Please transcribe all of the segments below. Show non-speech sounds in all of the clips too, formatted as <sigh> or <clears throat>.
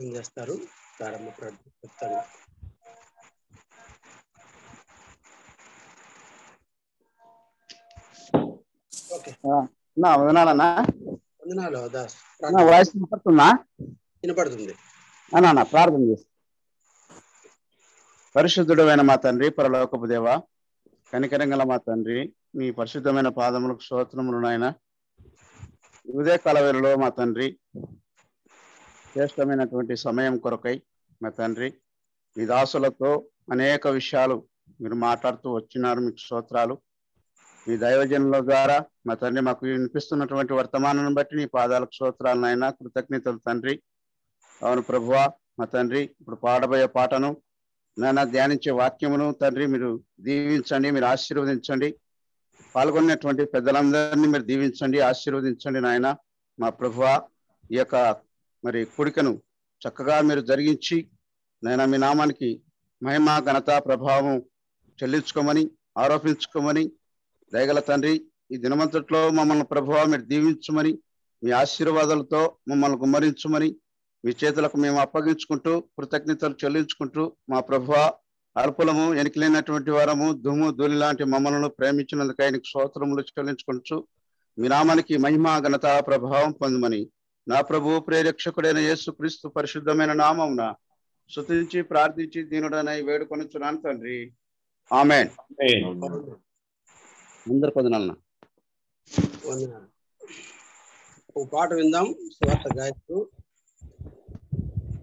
ప్రార్థన చేస్తారు ప్రారంభ ప్రార్థన చెప్తాను పరిశుద్ధుడమైన మా తండ్రి పరలోకపు దేవ కనికరంగల మా తండ్రి మీ పరిశుద్ధమైన పాదములకు స్తోత్రములు నాయన ఉదయ కాలవేళలో మా తండ్రి శ్రేష్టమైనటువంటి సమయం కొరకై మా తండ్రి మీ దాసులతో అనేక విషయాలు మీరు మాట్లాడుతూ వచ్చినారు మీకు స్తోత్రాలు మీ దైవజనుల ద్వారా మా తండ్రి మాకు వినిపిస్తున్నటువంటి వర్తమానాన్ని బట్టి నీ పాదాలకు స్తోత్రాలను అయినా కృతజ్ఞతలు తండ్రి అవును ప్రభువ మా తండ్రి ఇప్పుడు పాడబోయే పాటను నాన్న ధ్యానించే వాక్యమును తండ్రి మీరు దీవించండి మీరు ఆశీర్వదించండి పాల్గొన్నటువంటి పెద్దలందరినీ మీరు దీవించండి ఆశీర్వదించండి నాయన మా ప్రభువ ఈ యొక్క మరి కూడికను చక్కగా మీరు జరిగించి నేను మీ నామానికి మహిమ ఘనత ప్రభావం చెల్లించుకోమని ఆరోపించుకోమని దయగల తండ్రి ఈ దినమంతట్లో మమ్మల్ని ప్రభావ మీరు దీవించమని మీ ఆశీర్వాదాలతో మమ్మల్ని గుమ్మరించమని మీ చేతులకు మేము అప్పగించుకుంటూ కృతజ్ఞతలు చెల్లించుకుంటూ మా ప్రభువ అర్పులము ఎనికలేనటువంటి వారము దుమ్ము ధూళి లాంటి మమ్మలను ప్రేమించినందుకు ఆయనకు స్తోత్రములు చెల్లించుకుంటూ మీ నామానికి మహిమ ఘనత ప్రభావం పొందమని నా ప్రభు ప్రేరక్షకుడైన క్రీస్తు పరిశుద్ధమైన నామంన శృతించి ప్రార్థించి దీనుడనై చున్నాను తండ్రి ఆమె ముందర పొందనాలన్న ఓ పాట విందాం స్వార్థ గాయకులు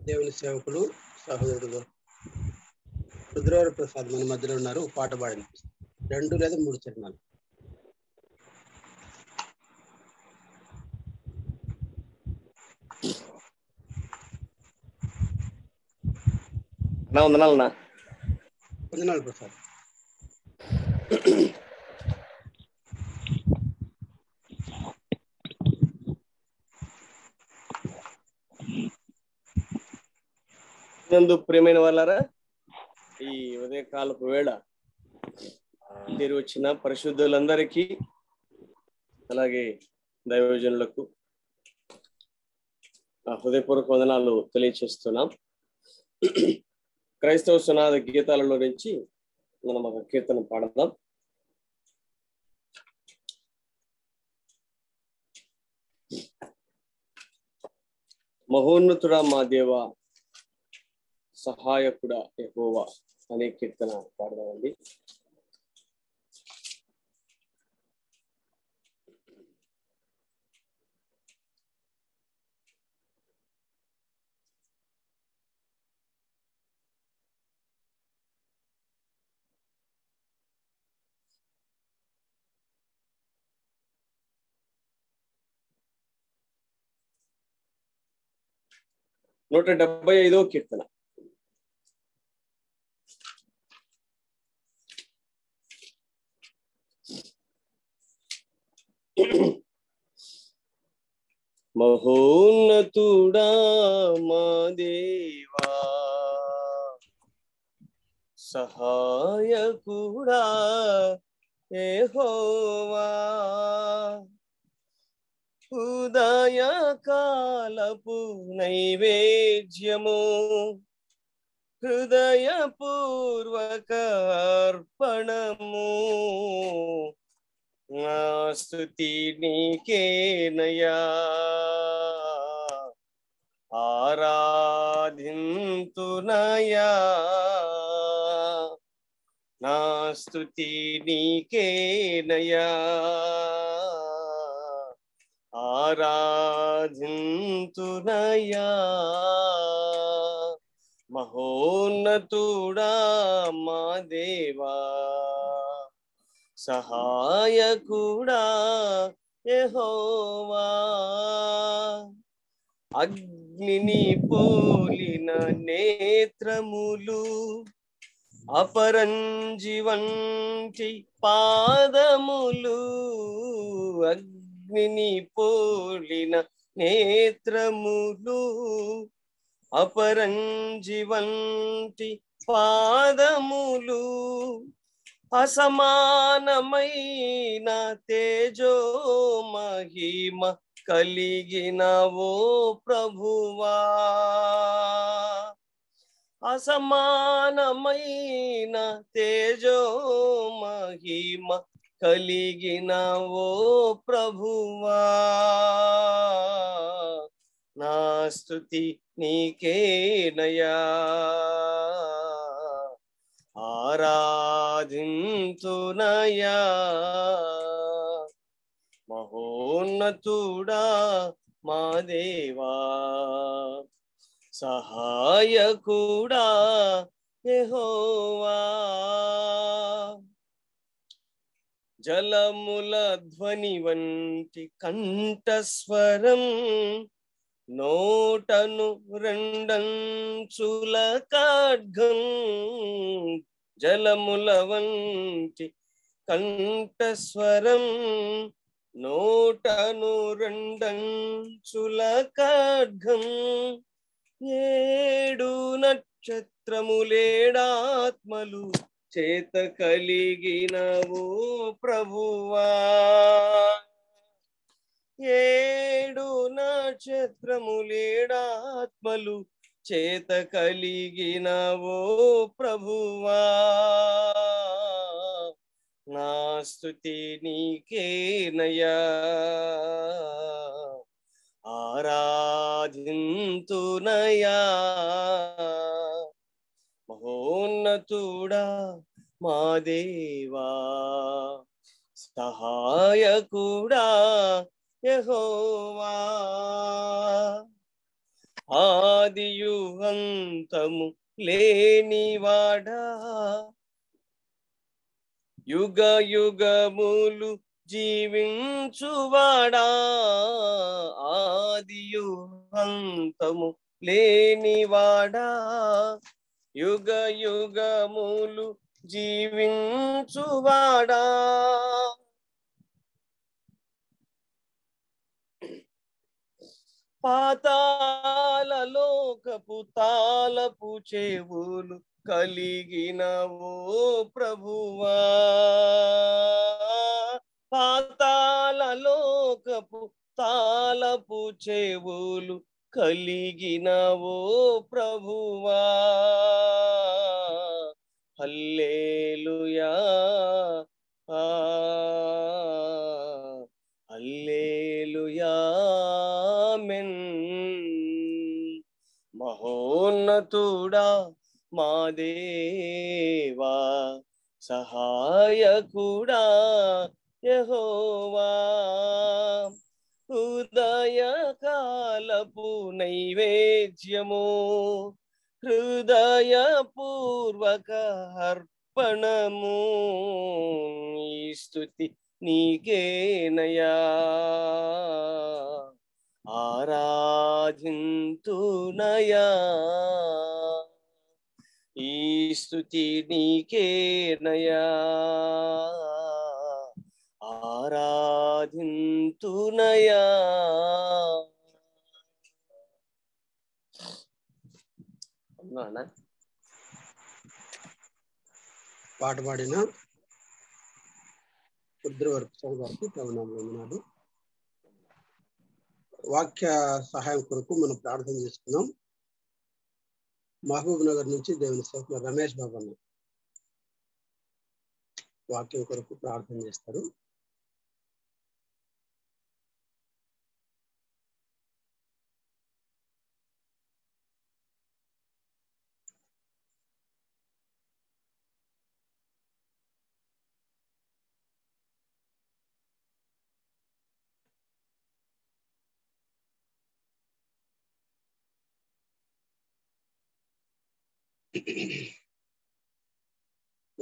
దేవుని సేవకులు సహోదరుడు రుద్రవర ప్రసాద్ మన మధ్యలో ఉన్నారు పాట పాడింది రెండు లేదా మూడు చరణాలు నా ప్రియమైన వందనాలు ప్రసాద్ ఉదయ కాలపు వాళ్ళారా ఈ వేళ తీరు వచ్చిన పరిశుద్ధులందరికీ అలాగే దైవజనులకు హృదయపూర్వక వందనాలు తెలియచేస్తున్నాం క్రైస్తవ సునాద గీతాలలో నుంచి మనం ఒక కీర్తన పాడదాం మహోన్నతుడా మా దేవ సహాయకుడా ఎహోవా అనే కీర్తన పాడదామండి నూట డెబ్బై ఐదో కీర్తన మహోన్నతుడా మా దేవా సహాయకుడా ఏ హోవా ఉదయకాలపు నైవేద్యము హృదయపూర్వక అర్పణము నా స్థుతి నీకేనయా ఆరాధింతునయా నా స్థుతి నీకేనయా ఆరాధింతునయా మహోన్నతుడా మా దేవా సహాయకుడా ఎహోవా అగ్నిని పోలిన నేత్రములు అపరంజి పాదములు అగ్ని అగ్నిని పోలిన నేత్రములు అపరంజివంటి పాదములు అసమానమైన తేజో మహిమ కలిగిన ఓ ప్రభువా అసమానమైన తేజో మహిమ కలిగిన ఓ ప్రభువా నా స్థుతి నీకేనయా ఆరాధింతునయా మహోన్నతుడా మా దేవా సహాయకుడా యహోవా జలముల ధ్వని వంటి కంఠస్వరం నోటను రెండంచుల కాడ్గం జలముల వంటి కంఠస్వరం నోటను రెండంచుల కాడ్గం ఏడు నక్షత్రములేడాత్మలు చేత కలిగినవు ప్రభువా ఏడు నక్షత్రములేడాత్మలు చేత కలిగినవో ప్రభువా నా స్థుతి నీకేనయా ఆరాధింతునయా ఉన్నతుడా మా దేవా సహాయ కూడా యహోవా ఆదియు లేని లేనివాడా యుగ యుగములు జీవించువాడా ఆదియు లేని లేనివాడా యుగ యుగములు జీవించువాడా పాతాల లోకపు తాలపు చెవులు కలిగిన ఓ ప్రభువా పాతాల లోకపు తాలపు చెవులు కలిగినవో ప్రభువా హల్లేలుయా హల్లేలుయా మెన్ మహోన్నతుడా మా దేవా సహాయకుడా యహోవా కాలపు నైవేద్యము హృదయ పూర్వక అర్పణము ఈ స్థుతి నీకేనయా ఆరాధింతునయా ఈ స్థుతి నీకేనయా ఆరా సాధింతునయా పాట పాడిన రుద్రవర్పు వాక్య సహాయం కొరకు మనం ప్రార్థన చేసుకున్నాం మహబూబ్ నగర్ నుంచి దేవుని సేవకులు రమేష్ బాబు అన్న వాక్యం కొరకు ప్రార్థన చేస్తారు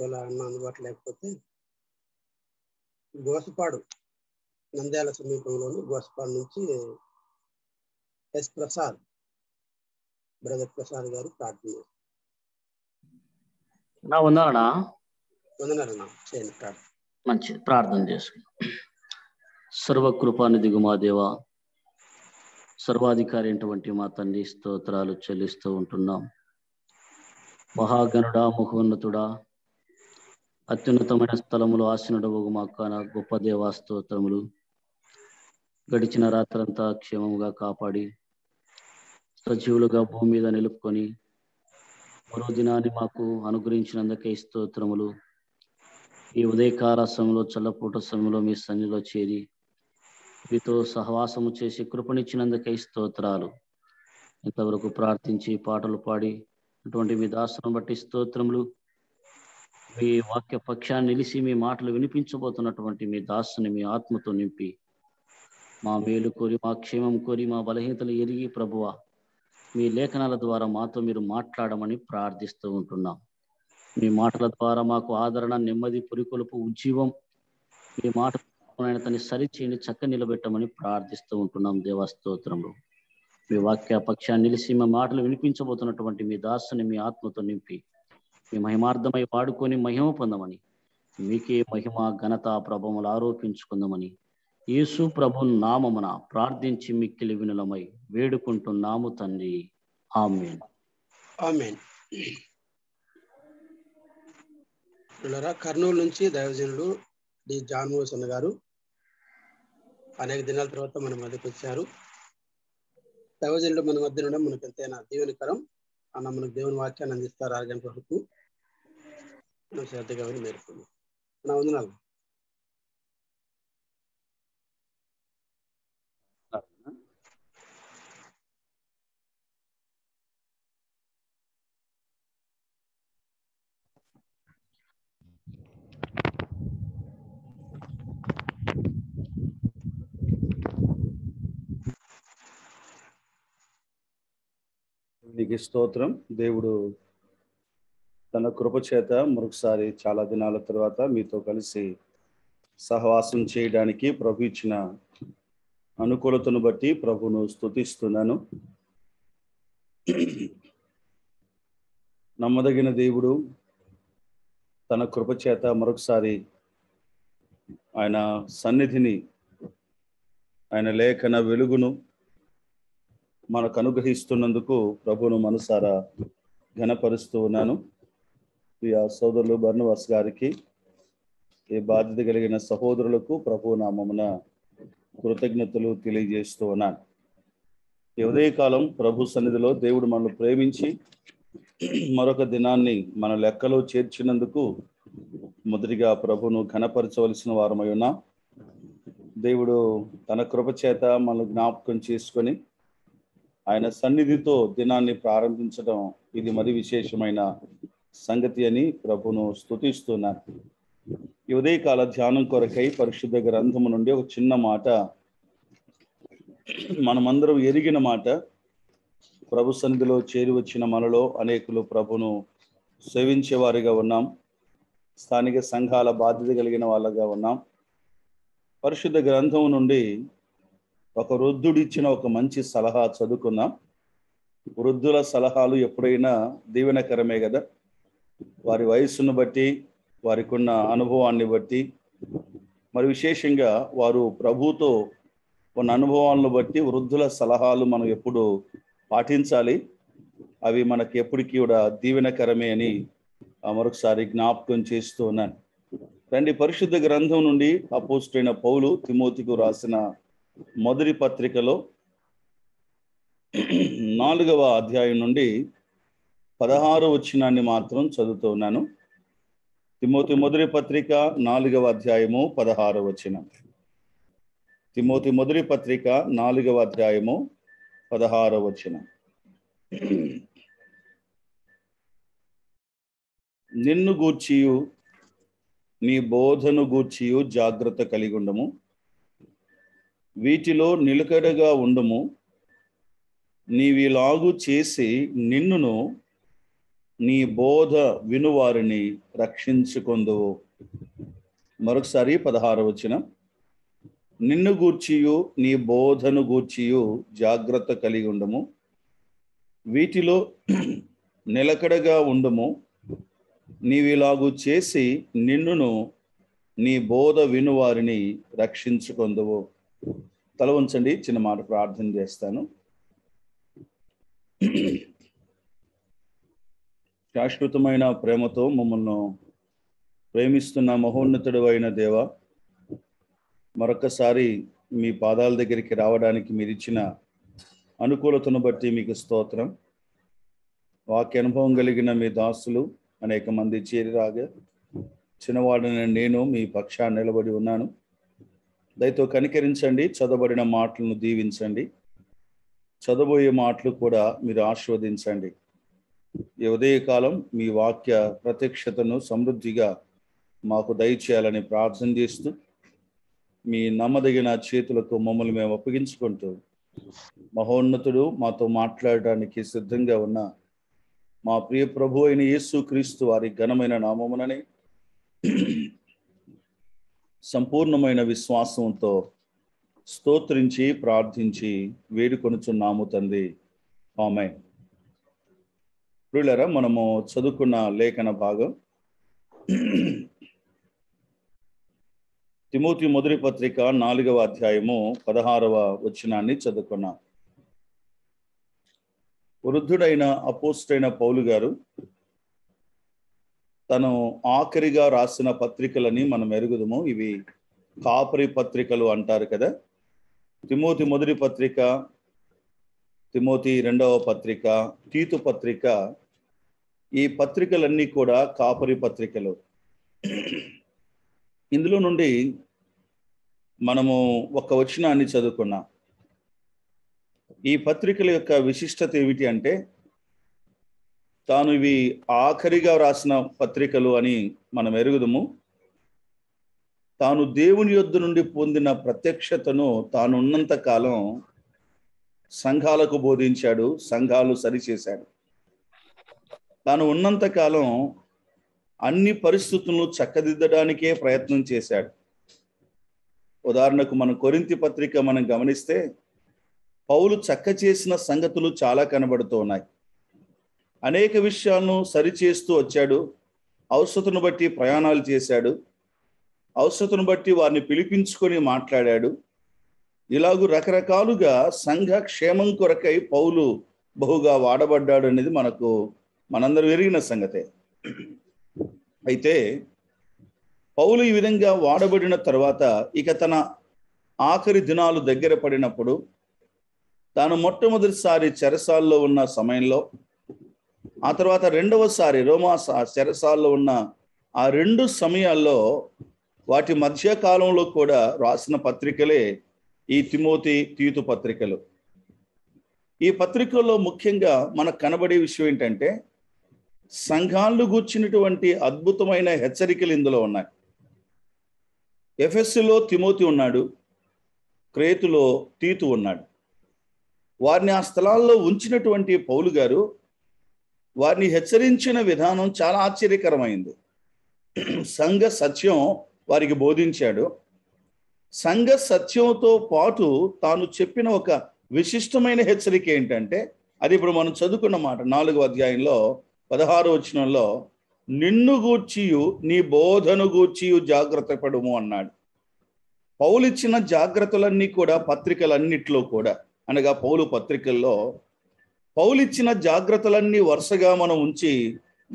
ఎలా అన్న అందుబాటు లేకపోతే గోసపాడు నంద్యాల సమీపంలోని గోసపాడు నుంచి ఎస్ ప్రసాద్ బ్రదర్ ప్రసాద్ గారు ప్రార్థన చేయండి ప్రార్థన మంచి ప్రార్థన చేసుకుందాం సర్వకృపానిధి గుమాదేవ సర్వాధికారి అయినటువంటి మా తండ్రి స్తోత్రాలు చెల్లిస్తూ ఉంటున్నాం మహాగణుడా మహోన్నతుడా అత్యున్నతమైన స్థలములు ఆశనుడవు మాక గొప్ప దేవాస్తోత్రములు గడిచిన రాత్రంతా క్షేమముగా కాపాడి సజీవులుగా భూమి మీద నిలుపుకొని మరో దినాన్ని మాకు అనుగ్రహించినందుకే స్తోత్రములు ఈ ఉదయకాల సమయంలో చల్లపూట సమయంలో మీ సన్నిలో చేరి మీతో సహవాసము చేసి కృపణిచ్చినందుకై స్తోత్రాలు ఇంతవరకు ప్రార్థించి పాటలు పాడి అటువంటి మీ దాసులను బట్టి స్తోత్రములు మీ వాక్య పక్షాన్ని నిలిచి మీ మాటలు వినిపించబోతున్నటువంటి మీ దాసుని మీ ఆత్మతో నింపి మా మేలు కోరి మా క్షేమం కోరి మా బలహీనతలు ఎరిగి ప్రభువ మీ లేఖనాల ద్వారా మాతో మీరు మాట్లాడమని ప్రార్థిస్తూ ఉంటున్నాం మీ మాటల ద్వారా మాకు ఆదరణ నెమ్మది పురికొలుపు ఉజ్జీవం మీ మాట తన సరిచేయని చక్క నిలబెట్టమని ప్రార్థిస్తూ ఉంటున్నాం దేవస్తోత్రంలో మీ వాక్య పక్షాన్ని నిలిచి మా మాటలు వినిపించబోతున్నటువంటి మీ దాసుని మీ ఆత్మతో నింపి మీ మహిమార్థమై వాడుకొని మహిమ పొందమని మీకే మహిమ ఘనత ప్రభములు ఆరోపించుకుందామని యేసు ప్రభు నామమున ప్రార్థించి మిక్కిలి వినులమై వేడుకుంటున్నాము తండ్రి ఆమెన్ ఆమెన్ కర్నూలు నుంచి దైవజనుడు డి జాన్ గారు అనేక దినాల తర్వాత మన మధ్యకు వచ్చారు సహోదరులు మన మధ్య ఉండడం మనకు ఎంతైనా దీవెనికరం అన్న మనకు దేవుని వాక్యాన్ని అందిస్తారు ఆరు గంటల వరకు శ్రద్ధగా మేరుకున్నాం నా వందనాలు నీకు స్తోత్రం దేవుడు తన కృపచేత మరొకసారి చాలా దినాల తర్వాత మీతో కలిసి సహవాసం చేయడానికి ప్రభు ఇచ్చిన అనుకూలతను బట్టి ప్రభును స్థుతిస్తున్నాను నమ్మదగిన దేవుడు తన కృపచేత మరొకసారి ఆయన సన్నిధిని ఆయన లేఖన వెలుగును మనకు అనుగ్రహిస్తున్నందుకు ప్రభును మనసారా ఘనపరుస్తూ ఉన్నాను సోదరులు బర్ణవాస్ గారికి ఈ బాధ్యత కలిగిన సహోదరులకు ప్రభు నామమున కృతజ్ఞతలు తెలియజేస్తూ ఉన్నాను ఈ ఉదయకాలం ప్రభు సన్నిధిలో దేవుడు మనల్ని ప్రేమించి మరొక దినాన్ని మన లెక్కలో చేర్చినందుకు మొదటిగా ప్రభును ఘనపరచవలసిన వారమై ఉన్నా దేవుడు తన కృప చేత మనల్ని జ్ఞాపకం చేసుకొని ఆయన సన్నిధితో దినాన్ని ప్రారంభించడం ఇది మరి విశేషమైన సంగతి అని ప్రభును స్థుతిస్తున్నాను ఈ ఉదయకాల ధ్యానం కొరకై పరిశుద్ధ గ్రంథము నుండి ఒక చిన్న మాట మనమందరం ఎరిగిన మాట ప్రభు సన్నిధిలో చేరి వచ్చిన మనలో అనేకులు ప్రభును సేవించేవారిగా ఉన్నాం స్థానిక సంఘాల బాధ్యత కలిగిన వాళ్ళగా ఉన్నాం పరిశుద్ధ గ్రంథం నుండి ఒక వృద్ధుడు ఇచ్చిన ఒక మంచి సలహా చదువుకున్నాం వృద్ధుల సలహాలు ఎప్పుడైనా దీవెనకరమే కదా వారి వయస్సును బట్టి వారికి ఉన్న అనుభవాన్ని బట్టి మరి విశేషంగా వారు ప్రభుతో ఉన్న అనుభవాలను బట్టి వృద్ధుల సలహాలు మనం ఎప్పుడు పాటించాలి అవి మనకి ఎప్పటికీ కూడా దీవెనకరమే అని మరొకసారి జ్ఞాపకం చేస్తూ ఉన్నాను రండి పరిశుద్ధ గ్రంథం నుండి అయిన పౌలు తిమోతికు రాసిన మొదటి పత్రికలో నాలుగవ అధ్యాయం నుండి పదహారు వచ్చినాన్ని మాత్రం చదువుతున్నాను తిమోతి మొదటి పత్రిక నాలుగవ అధ్యాయము పదహారు వచ్చిన తిమోతి మొదటి పత్రిక నాలుగవ అధ్యాయము పదహారు వచ్చిన నిన్ను గూర్చియు నీ బోధను గూర్చియు జాగ్రత్త కలిగి ఉండము వీటిలో నిలకడగా ఉండము నీవిలాగు చేసి నిన్నును నీ బోధ వినువారిని రక్షించుకొందువు మరొకసారి పదహారు వచ్చిన నిన్ను గూర్చియు నీ బోధను గూర్చియు జాగ్రత్త కలిగి ఉండము వీటిలో నిలకడగా ఉండము నీవిలాగు చేసి నిన్నును నీ బోధ వినువారిని రక్షించుకొందువు తల ఉంచండి చిన్న మాట ప్రార్థన చేస్తాను శాశ్వతమైన ప్రేమతో మమ్మల్ని ప్రేమిస్తున్న మహోన్నతుడు అయిన దేవ మరొకసారి మీ పాదాల దగ్గరికి రావడానికి మీరు ఇచ్చిన అనుకూలతను బట్టి మీకు స్తోత్రం వాక్య అనుభవం కలిగిన మీ దాసులు అనేక మంది చేరిరాగా చిన్నవాడిన నేను మీ పక్షాన్ని నిలబడి ఉన్నాను దయతో కనికరించండి చదవబడిన మాటలను దీవించండి చదవబోయే మాటలు కూడా మీరు ఆస్వాదించండి ఈ ఉదయకాలం మీ వాక్య ప్రత్యక్షతను సమృద్ధిగా మాకు దయచేయాలని ప్రార్థన చేస్తూ మీ నమ్మదగిన చేతులకు మమ్మల్ని మేము అప్పగించుకుంటూ మహోన్నతుడు మాతో మాట్లాడడానికి సిద్ధంగా ఉన్న మా ప్రియ ప్రభు అయిన యేసు క్రీస్తు వారి ఘనమైన నామమునని సంపూర్ణమైన విశ్వాసంతో స్తోత్రించి ప్రార్థించి వేడుకొనుచున్నాము తండ్రి ఆమె ప్రులరా మనము చదువుకున్న లేఖన భాగం తిమోతి మొదటి పత్రిక నాలుగవ అధ్యాయము పదహారవ వచనాన్ని చదువుకున్నాం వృద్ధుడైన అపోస్టైన పౌలు గారు తను ఆఖరిగా రాసిన పత్రికలని మనం ఎరుగుదము ఇవి కాపరి పత్రికలు అంటారు కదా తిమోతి మొదటి పత్రిక తిమోతి రెండవ పత్రిక తీతు పత్రిక ఈ పత్రికలన్నీ కూడా కాపరి పత్రికలు ఇందులో నుండి మనము ఒక వచనాన్ని చదువుకున్నాం ఈ పత్రికల యొక్క విశిష్టత ఏమిటి అంటే తాను ఇవి ఆఖరిగా రాసిన పత్రికలు అని మనం ఎరుగుదము తాను దేవుని యొద్ద నుండి పొందిన ప్రత్యక్షతను తానున్నంత కాలం సంఘాలకు బోధించాడు సంఘాలు సరిచేశాడు తాను ఉన్నంత కాలం అన్ని పరిస్థితులను చక్కదిద్దడానికే ప్రయత్నం చేశాడు ఉదాహరణకు మన కొరింతి పత్రిక మనం గమనిస్తే పౌలు చక్క చేసిన సంగతులు చాలా కనబడుతూ ఉన్నాయి అనేక విషయాలను సరిచేస్తూ వచ్చాడు అవసరతను బట్టి ప్రయాణాలు చేశాడు అవసరతను బట్టి వారిని పిలిపించుకొని మాట్లాడాడు ఇలాగూ రకరకాలుగా సంఘ క్షేమం కొరకై పౌలు బహుగా వాడబడ్డాడు అనేది మనకు మనందరూ ఎరిగిన సంగతే అయితే పౌలు ఈ విధంగా వాడబడిన తర్వాత ఇక తన ఆఖరి దినాలు దగ్గర పడినప్పుడు తాను మొట్టమొదటిసారి చెరసాల్లో ఉన్న సమయంలో ఆ తర్వాత రెండవసారి రోమా శరసాల్లో ఉన్న ఆ రెండు సమయాల్లో వాటి మధ్య కాలంలో కూడా రాసిన పత్రికలే ఈ తిమోతి తీతు పత్రికలు ఈ పత్రికల్లో ముఖ్యంగా మనకు కనబడే విషయం ఏంటంటే సంఘాలు గూర్చినటువంటి అద్భుతమైన హెచ్చరికలు ఇందులో ఉన్నాయి ఎఫ్ఎస్సిలో తిమోతి ఉన్నాడు క్రేతులో తీతు ఉన్నాడు వారిని ఆ స్థలాల్లో ఉంచినటువంటి పౌలు గారు వారిని హెచ్చరించిన విధానం చాలా ఆశ్చర్యకరమైంది సంఘ సత్యం వారికి బోధించాడు సంఘ సత్యంతో పాటు తాను చెప్పిన ఒక విశిష్టమైన హెచ్చరిక ఏంటంటే అది ఇప్పుడు మనం చదువుకున్న మాట నాలుగు అధ్యాయంలో పదహారు వచనంలో నిన్ను గూర్చియు నీ బోధను గూర్చియు జాగ్రత్త పడుము అన్నాడు పౌలిచ్చిన జాగ్రత్తలన్నీ కూడా పత్రికలన్నిట్లో కూడా అనగా పౌలు పత్రికల్లో పౌలిచ్చిన జాగ్రత్తలన్నీ వరుసగా మనం ఉంచి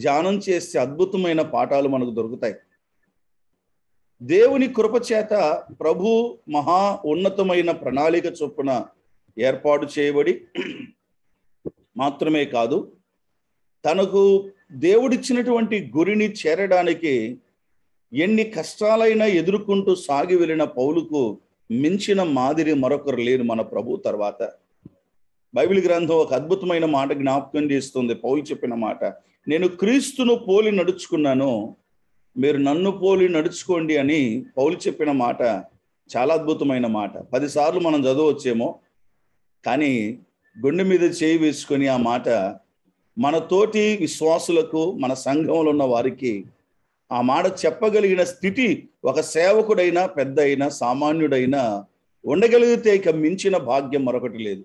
ధ్యానం చేస్తే అద్భుతమైన పాఠాలు మనకు దొరుకుతాయి దేవుని కృపచేత ప్రభు మహా ఉన్నతమైన ప్రణాళిక చొప్పున ఏర్పాటు చేయబడి మాత్రమే కాదు తనకు దేవుడిచ్చినటువంటి గురిని చేరడానికి ఎన్ని కష్టాలైనా ఎదుర్కొంటూ సాగి వెళ్ళిన పౌలుకు మించిన మాదిరి మరొకరు లేరు మన ప్రభు తర్వాత బైబిల్ గ్రంథం ఒక అద్భుతమైన మాట జ్ఞాపకం చేస్తుంది పౌలు చెప్పిన మాట నేను క్రీస్తును పోలి నడుచుకున్నాను మీరు నన్ను పోలి నడుచుకోండి అని పౌలు చెప్పిన మాట చాలా అద్భుతమైన మాట పదిసార్లు మనం చదవచ్చేమో కానీ గుండె మీద చేయి వేసుకొని ఆ మాట మన తోటి విశ్వాసులకు మన సంఘంలో ఉన్న వారికి ఆ మాట చెప్పగలిగిన స్థితి ఒక సేవకుడైనా పెద్ద అయినా సామాన్యుడైనా ఉండగలిగితే ఇక మించిన భాగ్యం మరొకటి లేదు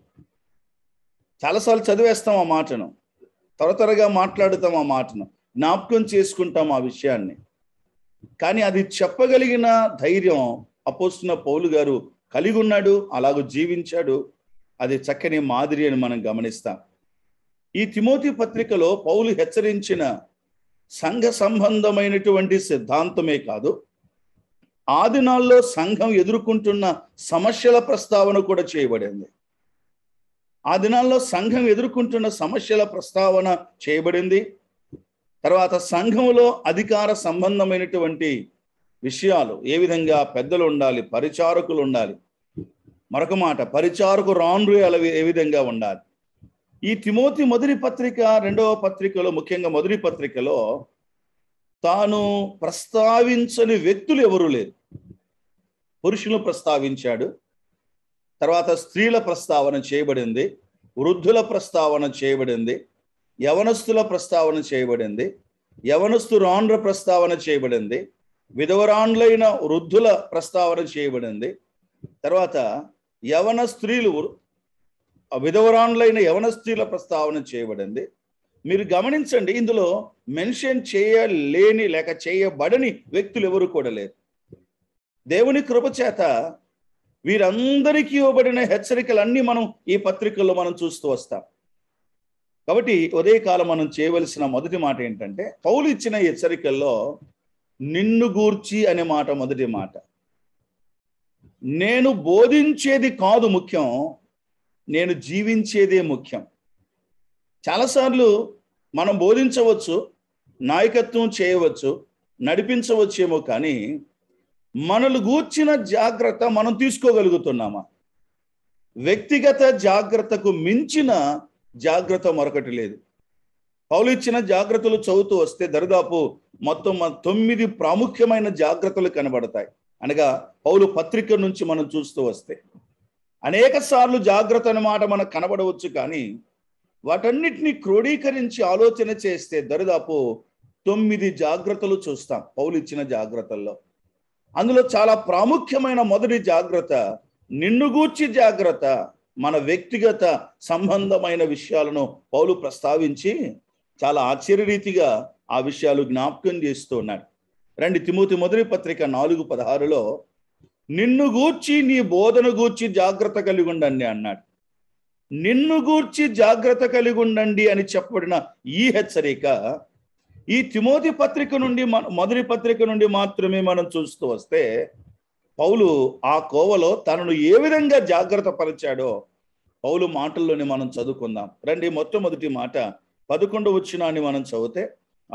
చాలాసార్లు చదివేస్తాం ఆ మాటను త్వర త్వరగా మాట్లాడుతాం ఆ మాటను జ్ఞాపకం చేసుకుంటాం ఆ విషయాన్ని కానీ అది చెప్పగలిగిన ధైర్యం అపోస్తున్న పౌలు గారు కలిగి ఉన్నాడు అలాగూ జీవించాడు అది చక్కని మాదిరి అని మనం గమనిస్తాం ఈ తిమోతి పత్రికలో పౌలు హెచ్చరించిన సంఘ సంబంధమైనటువంటి సిద్ధాంతమే కాదు ఆదినాల్లో సంఘం ఎదుర్కొంటున్న సమస్యల ప్రస్తావన కూడా చేయబడింది ఆ దినాల్లో సంఘం ఎదుర్కొంటున్న సమస్యల ప్రస్తావన చేయబడింది తర్వాత సంఘములో అధికార సంబంధమైనటువంటి విషయాలు ఏ విధంగా పెద్దలు ఉండాలి పరిచారకులు ఉండాలి మరొక మాట పరిచారకు రాన్రు ఏ విధంగా ఉండాలి ఈ తిమోతి మొదటి పత్రిక రెండవ పత్రికలో ముఖ్యంగా మొదటి పత్రికలో తాను ప్రస్తావించని వ్యక్తులు ఎవరూ లేరు పురుషులు ప్రస్తావించాడు తర్వాత స్త్రీల ప్రస్తావన చేయబడింది వృద్ధుల ప్రస్తావన చేయబడింది యవనస్తుల ప్రస్తావన చేయబడింది రాండ్ర ప్రస్తావన చేయబడింది విధవరాండ్లైన వృద్ధుల ప్రస్తావన చేయబడింది తర్వాత యవన స్త్రీలు విధవరాండ్లైన యవన స్త్రీల ప్రస్తావన చేయబడింది మీరు గమనించండి ఇందులో మెన్షన్ చేయలేని లేక చేయబడని వ్యక్తులు ఎవరు కూడా లేరు దేవుని కృపచేత వీరందరికీ ఇవ్వబడిన హెచ్చరికలన్నీ మనం ఈ పత్రికల్లో మనం చూస్తూ వస్తాం కాబట్టి కాలం మనం చేయవలసిన మొదటి మాట ఏంటంటే పౌలు ఇచ్చిన హెచ్చరికల్లో నిన్ను గూర్చి అనే మాట మొదటి మాట నేను బోధించేది కాదు ముఖ్యం నేను జీవించేదే ముఖ్యం చాలాసార్లు మనం బోధించవచ్చు నాయకత్వం చేయవచ్చు నడిపించవచ్చేమో కానీ మనల్ని గూర్చిన జాగ్రత్త మనం తీసుకోగలుగుతున్నామా వ్యక్తిగత జాగ్రత్తకు మించిన జాగ్రత్త మరొకటి లేదు పౌలు ఇచ్చిన జాగ్రత్తలు చదువుతూ వస్తే దరిదాపు మొత్తం తొమ్మిది ప్రాముఖ్యమైన జాగ్రత్తలు కనబడతాయి అనగా పౌలు పత్రిక నుంచి మనం చూస్తూ వస్తే అనేక సార్లు జాగ్రత్త అనమాట మనకు కనబడవచ్చు కానీ వాటన్నిటిని క్రోడీకరించి ఆలోచన చేస్తే దరిదాపు తొమ్మిది జాగ్రత్తలు చూస్తాం పౌలు ఇచ్చిన జాగ్రత్తల్లో అందులో చాలా ప్రాముఖ్యమైన మొదటి జాగ్రత్త నిన్ను గూర్చి జాగ్రత్త మన వ్యక్తిగత సంబంధమైన విషయాలను పౌలు ప్రస్తావించి చాలా ఆశ్చర్యరీతిగా ఆ విషయాలు జ్ఞాపకం చేస్తూ ఉన్నాడు రండి తిమూతి మొదటి పత్రిక నాలుగు పదహారులో నిన్ను గూర్చి నీ బోధన గూర్చి జాగ్రత్త కలిగి ఉండండి అన్నాడు నిన్ను గూర్చి జాగ్రత్త కలిగి ఉండండి అని చెప్పబడిన ఈ హెచ్చరిక ఈ తిమోతి పత్రిక నుండి మొదటి పత్రిక నుండి మాత్రమే మనం చూస్తూ వస్తే పౌలు ఆ కోవలో తనను ఏ విధంగా జాగ్రత్త పరిచాడో పౌలు మాటల్లోనే మనం చదువుకుందాం రండి మొట్టమొదటి మాట పదకొండు వచ్చినాన్ని మనం చదివితే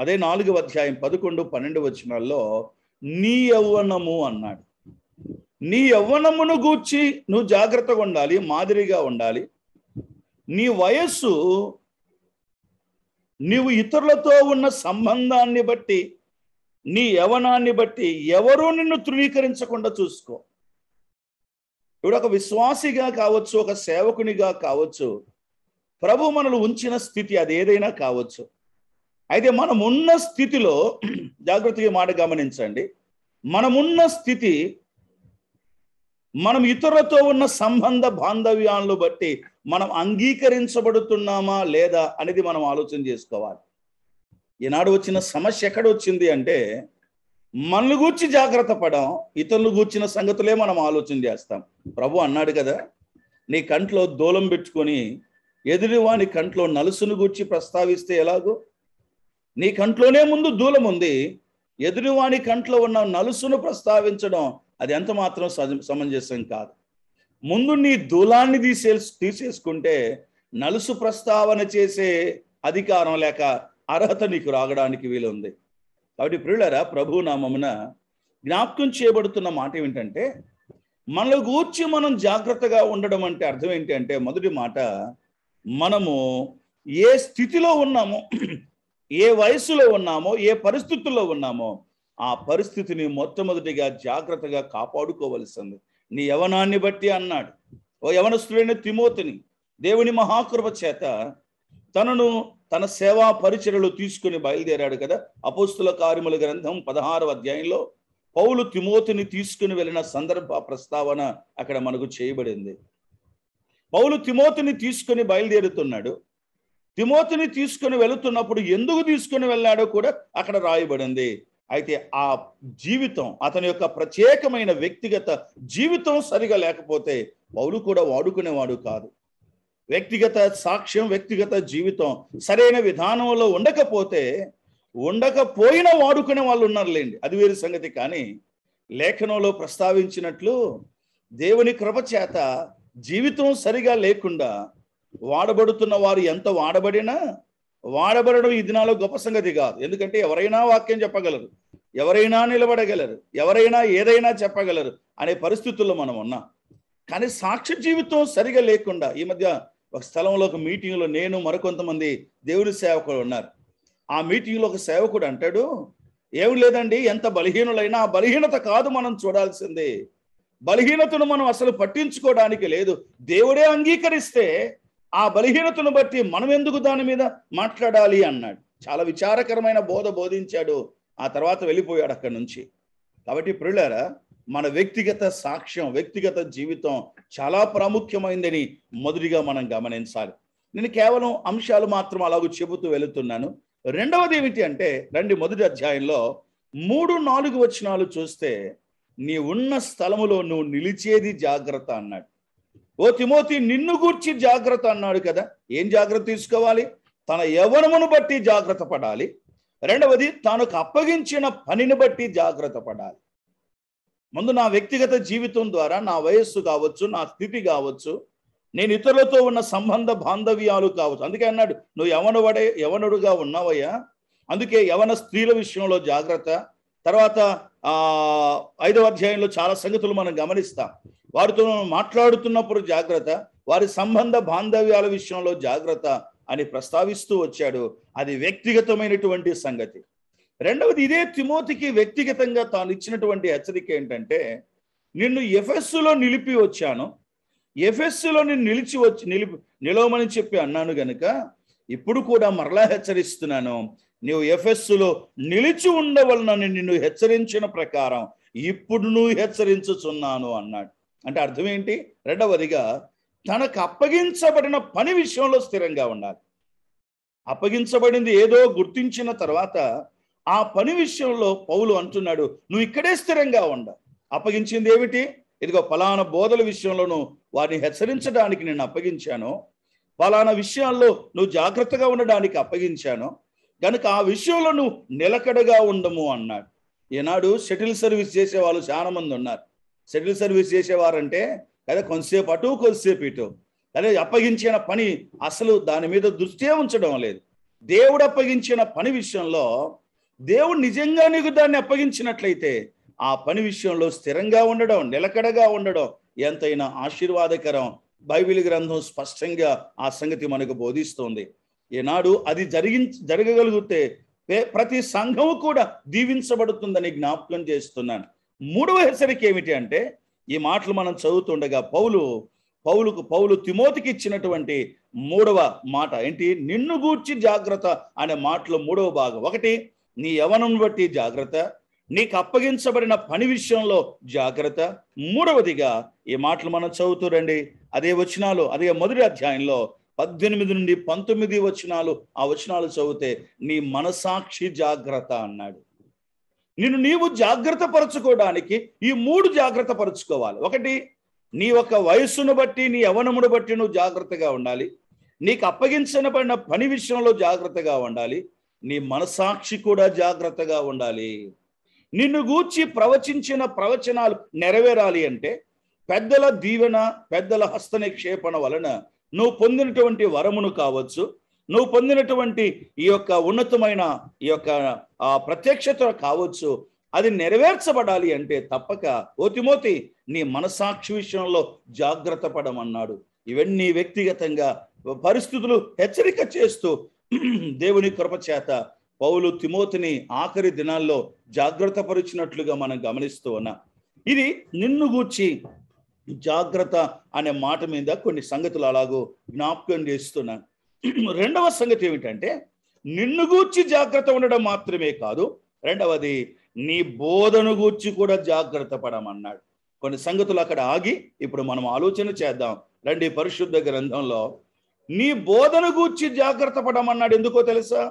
అదే నాలుగు అధ్యాయం పదకొండు పన్నెండు వచ్చినాల్లో నీ యవ్వనము అన్నాడు నీ యవ్వనమును గూర్చి నువ్వు జాగ్రత్తగా ఉండాలి మాదిరిగా ఉండాలి నీ వయస్సు నీవు ఇతరులతో ఉన్న సంబంధాన్ని బట్టి నీ యవనాన్ని బట్టి ఎవరూ నిన్ను తృణీకరించకుండా చూసుకో ఇప్పుడు ఒక విశ్వాసిగా కావచ్చు ఒక సేవకునిగా కావచ్చు ప్రభు మనలు ఉంచిన స్థితి అది ఏదైనా కావచ్చు అయితే మనమున్న స్థితిలో <clears throat> జాగ్రత్తగా మాట గమనించండి మనమున్న స్థితి మనం ఇతరులతో ఉన్న సంబంధ బాంధవ్యాలను బట్టి మనం అంగీకరించబడుతున్నామా లేదా అనేది మనం ఆలోచన చేసుకోవాలి ఈనాడు వచ్చిన సమస్య ఎక్కడ వచ్చింది అంటే మనల్ని గూర్చి జాగ్రత్త పడం ఇతరులు గూర్చిన సంగతులే మనం ఆలోచన చేస్తాం ప్రభు అన్నాడు కదా నీ కంట్లో దూలం పెట్టుకొని ఎదురువాని కంట్లో నలుసును గూర్చి ప్రస్తావిస్తే ఎలాగో నీ కంట్లోనే ముందు దూలం ఉంది ఎదురువాని కంట్లో ఉన్న నలుసును ప్రస్తావించడం అది ఎంత మాత్రం సమంజసం కాదు ముందు నీ దూలాన్ని తీసే తీసేసుకుంటే నలుసు ప్రస్తావన చేసే అధికారం లేక అర్హత నీకు రాగడానికి వీలుంది కాబట్టి ప్రియులరా ప్రభు నామమున జ్ఞాపకం చేయబడుతున్న మాట ఏమిటంటే మనలో గూర్చి మనం జాగ్రత్తగా ఉండడం అంటే అర్థం ఏంటి అంటే మొదటి మాట మనము ఏ స్థితిలో ఉన్నామో ఏ వయసులో ఉన్నామో ఏ పరిస్థితుల్లో ఉన్నామో ఆ పరిస్థితిని మొట్టమొదటిగా జాగ్రత్తగా కాపాడుకోవలసింది నీ యవనాన్ని బట్టి అన్నాడు ఓ యవనస్తుడైన తిమోతిని దేవుని మహాకృప చేత తనను తన సేవా పరిచయలు తీసుకుని బయలుదేరాడు కదా అపోస్తుల కార్యముల గ్రంథం పదహారవ అధ్యాయంలో పౌలు తిమోతిని తీసుకుని వెళ్ళిన సందర్భ ప్రస్తావన అక్కడ మనకు చేయబడింది పౌలు తిమోతిని తీసుకుని బయలుదేరుతున్నాడు తిమోతిని తీసుకుని వెళుతున్నప్పుడు ఎందుకు తీసుకుని వెళ్ళాడో కూడా అక్కడ రాయబడింది అయితే ఆ జీవితం అతని యొక్క ప్రత్యేకమైన వ్యక్తిగత జీవితం సరిగా లేకపోతే పౌలు కూడా వాడుకునేవాడు కాదు వ్యక్తిగత సాక్ష్యం వ్యక్తిగత జీవితం సరైన విధానంలో ఉండకపోతే ఉండకపోయినా వాడుకునే వాళ్ళు ఉన్నారులేండి అది వేరు సంగతి కానీ లేఖనంలో ప్రస్తావించినట్లు దేవుని కృపచేత జీవితం సరిగా లేకుండా వాడబడుతున్న వారు ఎంత వాడబడినా వాడబడడం ఈ దినాల్లో గొప్ప సంగతి కాదు ఎందుకంటే ఎవరైనా వాక్యం చెప్పగలరు ఎవరైనా నిలబడగలరు ఎవరైనా ఏదైనా చెప్పగలరు అనే పరిస్థితుల్లో మనం ఉన్నాం కానీ సాక్ష్య జీవితం సరిగా లేకుండా ఈ మధ్య ఒక స్థలంలో ఒక మీటింగ్లో నేను మరికొంతమంది దేవుడి సేవకులు ఉన్నారు ఆ మీటింగ్లో ఒక సేవకుడు అంటాడు ఏం లేదండి ఎంత బలహీనులైనా ఆ బలహీనత కాదు మనం చూడాల్సిందే బలహీనతను మనం అసలు పట్టించుకోవడానికి లేదు దేవుడే అంగీకరిస్తే ఆ బలహీనతను బట్టి మనం ఎందుకు దాని మీద మాట్లాడాలి అన్నాడు చాలా విచారకరమైన బోధ బోధించాడు ఆ తర్వాత వెళ్ళిపోయాడు అక్కడి నుంచి కాబట్టి ప్రియులారా మన వ్యక్తిగత సాక్ష్యం వ్యక్తిగత జీవితం చాలా ప్రాముఖ్యమైందని మొదటిగా మనం గమనించాలి నేను కేవలం అంశాలు మాత్రం అలాగూ చెబుతూ వెళుతున్నాను రెండవది ఏమిటి అంటే రండి మొదటి అధ్యాయంలో మూడు నాలుగు వచనాలు చూస్తే నీ ఉన్న స్థలములో నువ్వు నిలిచేది జాగ్రత్త అన్నాడు ఓ తిమోతి నిన్ను గూర్చి జాగ్రత్త అన్నాడు కదా ఏం జాగ్రత్త తీసుకోవాలి తన యవనమును బట్టి జాగ్రత్త పడాలి రెండవది తనకు అప్పగించిన పనిని బట్టి జాగ్రత్త పడాలి ముందు నా వ్యక్తిగత జీవితం ద్వారా నా వయస్సు కావచ్చు నా స్థితి కావచ్చు నేను ఇతరులతో ఉన్న సంబంధ బాంధవ్యాలు కావచ్చు అందుకే అన్నాడు నువ్వు యవనవడే యవనుడుగా ఉన్నావయ్యా అందుకే యవన స్త్రీల విషయంలో జాగ్రత్త తర్వాత ఆ ఐదవ అధ్యాయంలో చాలా సంగతులు మనం గమనిస్తాం వారితో మాట్లాడుతున్నప్పుడు జాగ్రత్త వారి సంబంధ బాంధవ్యాల విషయంలో జాగ్రత్త అని ప్రస్తావిస్తూ వచ్చాడు అది వ్యక్తిగతమైనటువంటి సంగతి రెండవది ఇదే తిమోతికి వ్యక్తిగతంగా తాను ఇచ్చినటువంటి హెచ్చరిక ఏంటంటే నిన్ను ఎఫ్ఎస్సులో నిలిపి వచ్చాను ఎఫ్ఎస్సులో నేను నిలిచి వచ్చి నిలిపి నిలవమని చెప్పి అన్నాను గనుక ఇప్పుడు కూడా మరలా హెచ్చరిస్తున్నాను నీవు ఎఫెస్సులో నిలిచి ఉండవలనని నిన్ను హెచ్చరించిన ప్రకారం ఇప్పుడు నువ్వు హెచ్చరించుచున్నాను అన్నాడు అంటే అర్థం ఏంటి రెండవదిగా తనకు అప్పగించబడిన పని విషయంలో స్థిరంగా ఉండాలి అప్పగించబడింది ఏదో గుర్తించిన తర్వాత ఆ పని విషయంలో పౌలు అంటున్నాడు నువ్వు ఇక్కడే స్థిరంగా ఉండ అప్పగించింది ఏమిటి ఇదిగో ఫలానా బోధల విషయంలోనూ వారిని హెచ్చరించడానికి నేను అప్పగించాను ఫలానా విషయాల్లో నువ్వు జాగ్రత్తగా ఉండడానికి అప్పగించాను కనుక ఆ విషయంలో నువ్వు నిలకడగా ఉండము అన్నాడు ఈనాడు షటిల్ సర్వీస్ చేసే వాళ్ళు మంది ఉన్నారు షటిల్ సర్వీస్ చేసేవారంటే కదా కొంతసేపు అటు కొంతసేపు ఇటు అదే అప్పగించిన పని అసలు దాని మీద దృష్టే ఉంచడం లేదు దేవుడు అప్పగించిన పని విషయంలో దేవుడు నిజంగా నీకు దాన్ని అప్పగించినట్లయితే ఆ పని విషయంలో స్థిరంగా ఉండడం నిలకడగా ఉండడం ఎంతైనా ఆశీర్వాదకరం బైబిల్ గ్రంథం స్పష్టంగా ఆ సంగతి మనకు బోధిస్తోంది ఈనాడు అది జరిగి జరగగలిగితే ప్రతి సంఘము కూడా దీవించబడుతుందని జ్ఞాపకం చేస్తున్నాను మూడవ హెచ్చరిక ఏమిటి అంటే ఈ మాటలు మనం చదువుతుండగా పౌలు పౌలుకు పౌలు తిమోతికి ఇచ్చినటువంటి మూడవ మాట ఏంటి నిన్ను గూర్చి జాగ్రత్త అనే మాటలో మూడవ భాగం ఒకటి నీ యవనం బట్టి జాగ్రత్త నీకు అప్పగించబడిన పని విషయంలో జాగ్రత్త మూడవదిగా ఈ మాటలు మనం చదువుతూ రండి అదే వచ్చినాలో అదే మొదటి అధ్యాయంలో పద్దెనిమిది నుండి పంతొమ్మిది వచనాలు ఆ వచనాలు చదివితే నీ మనసాక్షి జాగ్రత్త అన్నాడు నిన్ను నీవు జాగ్రత్త పరచుకోవడానికి ఈ మూడు జాగ్రత్త పరచుకోవాలి ఒకటి నీ యొక్క వయస్సును బట్టి నీ యవనమును బట్టి నువ్వు జాగ్రత్తగా ఉండాలి నీకు అప్పగించబడిన పని విషయంలో జాగ్రత్తగా ఉండాలి నీ మనసాక్షి కూడా జాగ్రత్తగా ఉండాలి నిన్ను గూర్చి ప్రవచించిన ప్రవచనాలు నెరవేరాలి అంటే పెద్దల దీవెన పెద్దల హస్త నిక్షేపణ వలన నువ్వు పొందినటువంటి వరమును కావచ్చు నువ్వు పొందినటువంటి ఈ యొక్క ఉన్నతమైన ఈ యొక్క ప్రత్యక్షత కావచ్చు అది నెరవేర్చబడాలి అంటే తప్పక ఓతిమోతి నీ మనసాక్షి విషయంలో జాగ్రత్త పడమన్నాడు ఇవన్నీ వ్యక్తిగతంగా పరిస్థితులు హెచ్చరిక చేస్తూ దేవుని కృపచేత పౌలు తిమోతిని ఆఖరి దినాల్లో జాగ్రత్త పరిచినట్లుగా మనం గమనిస్తూ ఉన్నాం ఇది నిన్ను గూర్చి జాగ్రత్త అనే మాట మీద కొన్ని సంగతులు అలాగో జ్ఞాప్యం చేస్తున్నాను రెండవ సంగతి ఏమిటంటే నిన్ను గూర్చి జాగ్రత్త ఉండడం మాత్రమే కాదు రెండవది నీ బోధను గూర్చి కూడా జాగ్రత్త పడమన్నాడు కొన్ని సంగతులు అక్కడ ఆగి ఇప్పుడు మనం ఆలోచన చేద్దాం రండి పరిశుద్ధ గ్రంథంలో నీ బోధను గూర్చి జాగ్రత్త పడమన్నాడు ఎందుకో తెలుసా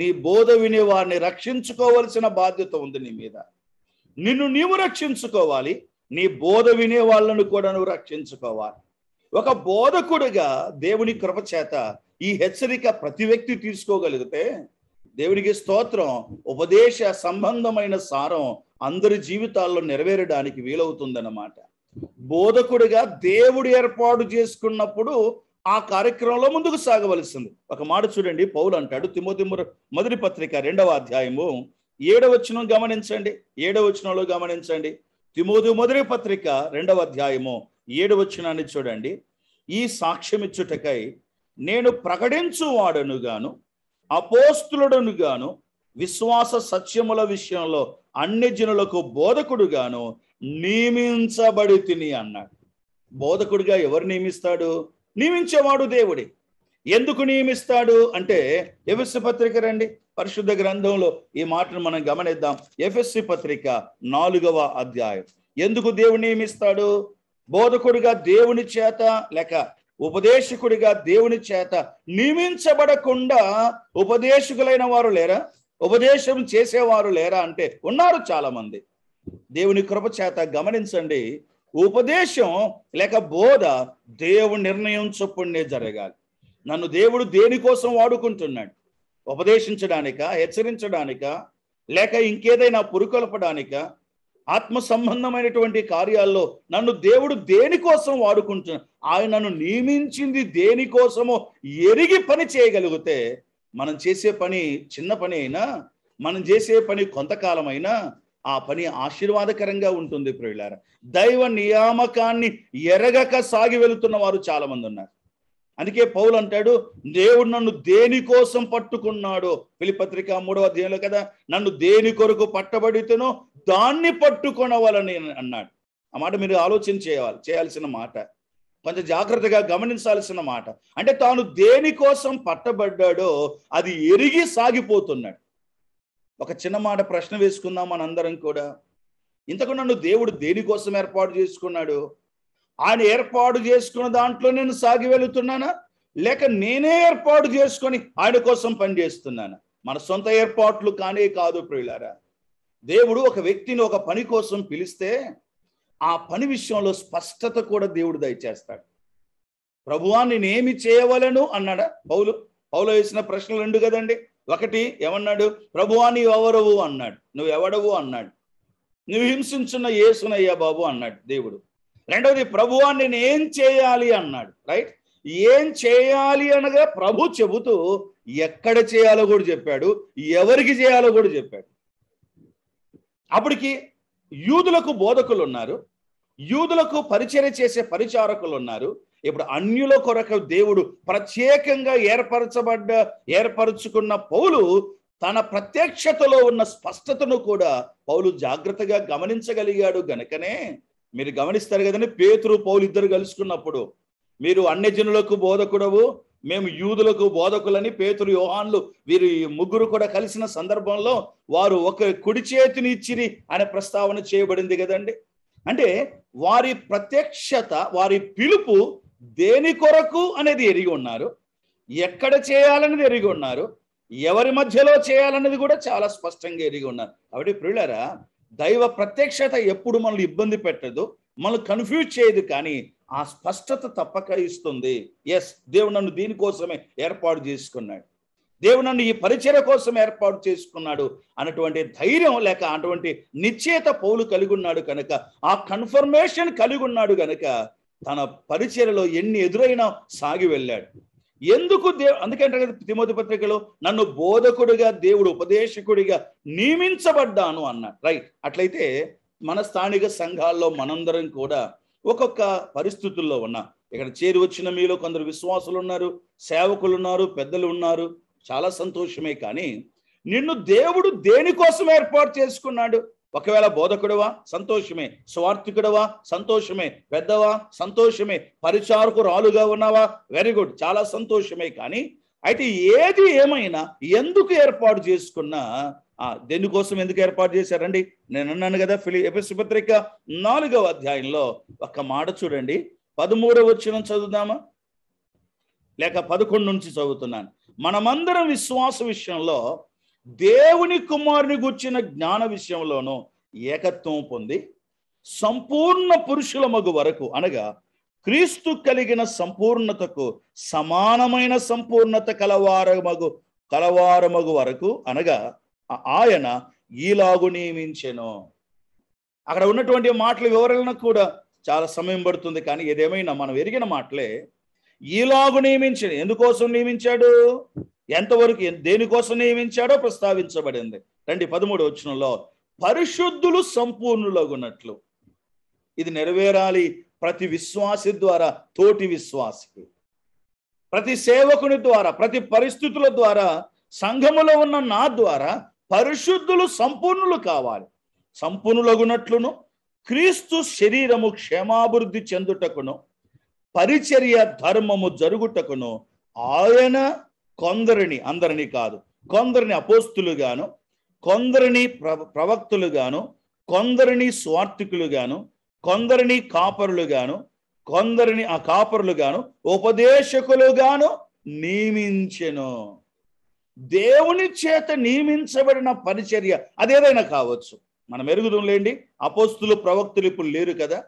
నీ బోధ వినే వారిని రక్షించుకోవలసిన బాధ్యత ఉంది నీ మీద నిన్ను నీవు రక్షించుకోవాలి నీ బోధ వినే వాళ్ళను కూడా నువ్వు రక్షించుకోవాలి ఒక బోధకుడుగా దేవుని కృపచేత ఈ హెచ్చరిక ప్రతి వ్యక్తి తీసుకోగలిగితే దేవునికి స్తోత్రం ఉపదేశ సంబంధమైన సారం అందరి జీవితాల్లో నెరవేరడానికి వీలవుతుందన్నమాట బోధకుడిగా దేవుడు ఏర్పాటు చేసుకున్నప్పుడు ఆ కార్యక్రమంలో ముందుకు సాగవలసింది ఒక మాట చూడండి పౌలు అంటాడు తిమోతిముర మొదటి పత్రిక రెండవ అధ్యాయము ఏడవచనం గమనించండి ఏడవచనంలో గమనించండి తిమోదు మొదటి పత్రిక రెండవ అధ్యాయము ఏడు వచ్చినాన్ని చూడండి ఈ సాక్ష్యం ఇచ్చుటకై నేను ప్రకటించువాడను గాను అపోస్తులుడను గాను విశ్వాస సత్యముల విషయంలో అన్ని జనులకు బోధకుడుగాను నియమించబడి తిని అన్నాడు బోధకుడిగా ఎవరు నియమిస్తాడు నియమించేవాడు దేవుడే ఎందుకు నియమిస్తాడు అంటే ఎవిస్సు పత్రిక రండి పరిశుద్ధ గ్రంథంలో ఈ మాటను మనం గమనిద్దాం ఎఫ్ఎస్సి పత్రిక నాలుగవ అధ్యాయం ఎందుకు దేవుని నియమిస్తాడు బోధకుడిగా దేవుని చేత లేక ఉపదేశకుడిగా దేవుని చేత నియమించబడకుండా ఉపదేశకులైన వారు లేరా ఉపదేశం చేసేవారు లేరా అంటే ఉన్నారు చాలా మంది దేవుని కృప చేత గమనించండి ఉపదేశం లేక బోధ దేవుని నిర్ణయం చొప్పుడే జరగాలి నన్ను దేవుడు దేనికోసం వాడుకుంటున్నాడు ఉపదేశించడానిక హెచ్చరించడానిక లేక ఇంకేదైనా పురుకొల్పడానిక ఆత్మ సంబంధమైనటువంటి కార్యాల్లో నన్ను దేవుడు దేనికోసం ఆయన నన్ను నియమించింది దేనికోసమో ఎరిగి పని చేయగలిగితే మనం చేసే పని చిన్న పని అయినా మనం చేసే పని కొంతకాలమైనా ఆ పని ఆశీర్వాదకరంగా ఉంటుంది ప్రియులార దైవ నియామకాన్ని ఎరగక సాగి వెళుతున్న వారు చాలామంది ఉన్నారు అందుకే పౌలు అంటాడు దేవుడు నన్ను దేనికోసం పట్టుకున్నాడు పత్రిక మూడవ అధ్యాయంలో కదా నన్ను దేని కొరకు పట్టబడితేనో దాన్ని పట్టుకొనవాలని అన్నాడు ఆ మాట మీరు ఆలోచన చేయాలి చేయాల్సిన మాట కొంచెం జాగ్రత్తగా గమనించాల్సిన మాట అంటే తాను దేనికోసం పట్టబడ్డాడో అది ఎరిగి సాగిపోతున్నాడు ఒక చిన్న మాట ప్రశ్న వేసుకుందాం మనందరం కూడా ఇంతకు నన్ను దేవుడు దేనికోసం ఏర్పాటు చేసుకున్నాడు ఆయన ఏర్పాటు చేసుకున్న దాంట్లో నేను సాగి వెళుతున్నానా లేక నేనే ఏర్పాటు చేసుకొని ఆయన కోసం పనిచేస్తున్నాను మన సొంత ఏర్పాట్లు కానే కాదు ప్రియులారా దేవుడు ఒక వ్యక్తిని ఒక పని కోసం పిలిస్తే ఆ పని విషయంలో స్పష్టత కూడా దేవుడు దయచేస్తాడు ప్రభువా నేనేమి చేయవలను అన్నాడా పౌలు పౌలు వేసిన ప్రశ్నలు రెండు కదండి ఒకటి ఏమన్నాడు ప్రభువా ఎవరవు అన్నాడు నువ్వు ఎవడవు అన్నాడు నువ్వు హింసించున్న ఏసునయ్యా బాబు అన్నాడు దేవుడు రెండవది ప్రభువా నేను ఏం చేయాలి అన్నాడు రైట్ ఏం చేయాలి అనగా ప్రభు చెబుతూ ఎక్కడ చేయాలో కూడా చెప్పాడు ఎవరికి చేయాలో కూడా చెప్పాడు అప్పటికి యూదులకు బోధకులు ఉన్నారు యూదులకు పరిచయం చేసే పరిచారకులు ఉన్నారు ఇప్పుడు అన్యుల కొరకు దేవుడు ప్రత్యేకంగా ఏర్పరచబడ్డ ఏర్పరచుకున్న పౌలు తన ప్రత్యక్షతలో ఉన్న స్పష్టతను కూడా పౌలు జాగ్రత్తగా గమనించగలిగాడు గనుకనే మీరు గమనిస్తారు కదండి పేతురు పౌలు ఇద్దరు కలుసుకున్నప్పుడు మీరు అన్యజనులకు బోధకుడవు మేము యూదులకు బోధకులని పేతురు యోహాన్లు వీరు ముగ్గురు కూడా కలిసిన సందర్భంలో వారు ఒక కుడి చేతిని ఇచ్చిరి అనే ప్రస్తావన చేయబడింది కదండి అంటే వారి ప్రత్యక్షత వారి పిలుపు దేని కొరకు అనేది ఎరిగి ఉన్నారు ఎక్కడ చేయాలనేది ఎరిగి ఉన్నారు ఎవరి మధ్యలో చేయాలన్నది కూడా చాలా స్పష్టంగా ఎరిగి ఉన్నారు కాబట్టి ప్రియులరా దైవ ప్రత్యక్షత ఎప్పుడు మనల్ని ఇబ్బంది పెట్టదు మనల్ని కన్ఫ్యూజ్ చేయదు కానీ ఆ స్పష్టత తప్పక ఇస్తుంది ఎస్ దేవుడు నన్ను దీనికోసమే ఏర్పాటు చేసుకున్నాడు దేవుడు నన్ను ఈ పరిచయ కోసం ఏర్పాటు చేసుకున్నాడు అన్నటువంటి ధైర్యం లేక అటువంటి నిశ్చేత పౌలు కలిగి ఉన్నాడు కనుక ఆ కన్ఫర్మేషన్ కలిగి ఉన్నాడు కనుక తన పరిచయలో ఎన్ని ఎదురైనా సాగి వెళ్ళాడు ఎందుకు దేవు అందుకంటే కదా తిమోతి పత్రికలో నన్ను బోధకుడిగా దేవుడు ఉపదేశకుడిగా నియమించబడ్డాను అన్నాడు రైట్ అట్లయితే మన స్థానిక సంఘాల్లో మనందరం కూడా ఒక్కొక్క పరిస్థితుల్లో ఉన్న ఇక్కడ చేరి వచ్చిన మీలో కొందరు విశ్వాసులు ఉన్నారు సేవకులు ఉన్నారు పెద్దలు ఉన్నారు చాలా సంతోషమే కానీ నిన్ను దేవుడు దేనికోసం ఏర్పాటు చేసుకున్నాడు ఒకవేళ బోధకుడువా సంతోషమే స్వార్థికుడువా సంతోషమే పెద్దవా సంతోషమే పరిచారకు రాలుగా ఉన్నావా వెరీ గుడ్ చాలా సంతోషమే కానీ అయితే ఏది ఏమైనా ఎందుకు ఏర్పాటు చేసుకున్నా దేనికోసం ఎందుకు ఏర్పాటు చేశారండి నేను అన్నాను కదా ఫిలి పత్రిక నాలుగవ అధ్యాయంలో ఒక మాట చూడండి పదమూడవ వచ్చిన చదువుదామా లేక పదకొండు నుంచి చదువుతున్నాను మనమందరం విశ్వాస విషయంలో దేవుని కుమారుని గుర్చిన జ్ఞాన విషయంలోనూ ఏకత్వం పొంది సంపూర్ణ పురుషుల మగు వరకు అనగా క్రీస్తు కలిగిన సంపూర్ణతకు సమానమైన సంపూర్ణత కలవార కలవార కలవారమగు వరకు అనగా ఆయన ఈలాగు నియమించెను అక్కడ ఉన్నటువంటి మాటల వివరణ కూడా చాలా సమయం పడుతుంది కానీ ఏదేమైనా మనం ఎరిగిన మాటలే ఈలాగు నియమించను ఎందుకోసం నియమించాడు ఎంతవరకు దేనికోసం నియమించాడో ప్రస్తావించబడింది రండి పదమూడు వచనంలో పరిశుద్ధులు సంపూర్ణులగునట్లు ఇది నెరవేరాలి ప్రతి విశ్వాసి ద్వారా తోటి విశ్వాసి ప్రతి సేవకుని ద్వారా ప్రతి పరిస్థితుల ద్వారా సంఘములో ఉన్న నా ద్వారా పరిశుద్ధులు సంపూర్ణులు కావాలి సంపూర్ణులగునట్లును క్రీస్తు శరీరము క్షేమాభివృద్ధి చెందుటకును పరిచర్య ధర్మము జరుగుటకును ఆయన కొందరిని అందరినీ కాదు కొందరిని అపోస్తులుగాను కొందరిని ప్రవక్తులుగాను కొందరిని స్వార్థికులుగాను కొందరిని కాపరులుగాను కొందరిని ఆ కాపరులుగాను ఉపదేశకులుగాను నియమించెను దేవుని చేత నియమించబడిన పరిచర్య అదేదైనా కావచ్చు మనం ఎరుగుదాం లేండి అపోస్తులు ప్రవక్తులు ఇప్పుడు లేరు కదా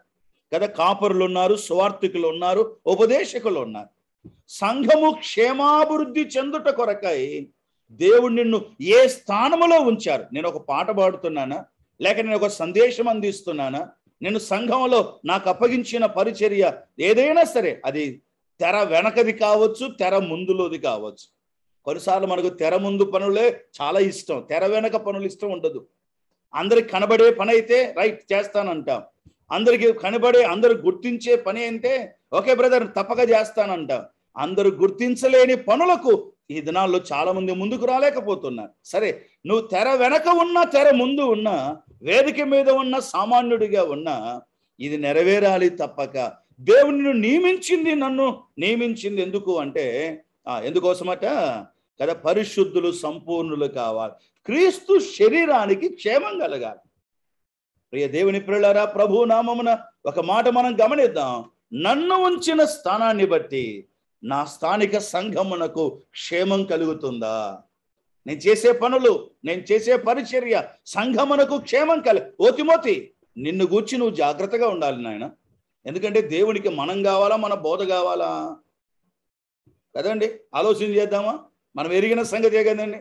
కదా కాపరులు ఉన్నారు స్వార్థికులు ఉన్నారు ఉపదేశకులు ఉన్నారు సంఘము క్షేమాభివృద్ధి చెందుట కొరకై దేవుడు నిన్ను ఏ స్థానములో ఉంచారు నేను ఒక పాట పాడుతున్నానా లేక నేను ఒక సందేశం అందిస్తున్నానా నేను సంఘంలో నాకు అప్పగించిన పరిచర్య ఏదైనా సరే అది తెర వెనకది కావచ్చు తెర ముందులోది కావచ్చు కొన్నిసార్లు మనకు తెర ముందు పనులే చాలా ఇష్టం తెర వెనక పనులు ఇష్టం ఉండదు అందరికి కనబడే పని అయితే రైట్ చేస్తానంటాం అందరికి కనబడే అందరు గుర్తించే పని అయితే ఓకే బ్రదర్ తప్పక చేస్తానంటాం అందరూ గుర్తించలేని పనులకు ఈ దినాల్లో చాలా మంది ముందుకు రాలేకపోతున్నారు సరే నువ్వు తెర వెనక ఉన్నా తెర ముందు ఉన్నా వేదిక మీద ఉన్న సామాన్యుడిగా ఉన్నా ఇది నెరవేరాలి తప్పక దేవుని నియమించింది నన్ను నియమించింది ఎందుకు అంటే ఎందుకోసమట కదా పరిశుద్ధులు సంపూర్ణులు కావాలి క్రీస్తు శరీరానికి క్షేమం కలగాలి ప్రియ దేవుని పిల్లరా ప్రభు నామమున ఒక మాట మనం గమనిద్దాం నన్ను ఉంచిన స్థానాన్ని బట్టి నా స్థానిక సంఘమునకు క్షేమం కలుగుతుందా నేను చేసే పనులు నేను చేసే పరిచర్య సంఘమునకు క్షేమం కలి ఓతిమోతి నిన్ను గూర్చి నువ్వు జాగ్రత్తగా ఉండాలి నాయన ఎందుకంటే దేవునికి మనం కావాలా మన బోధ కావాలా కదండి ఆలోచన చేద్దామా మనం ఎరిగిన సంగతే కదండి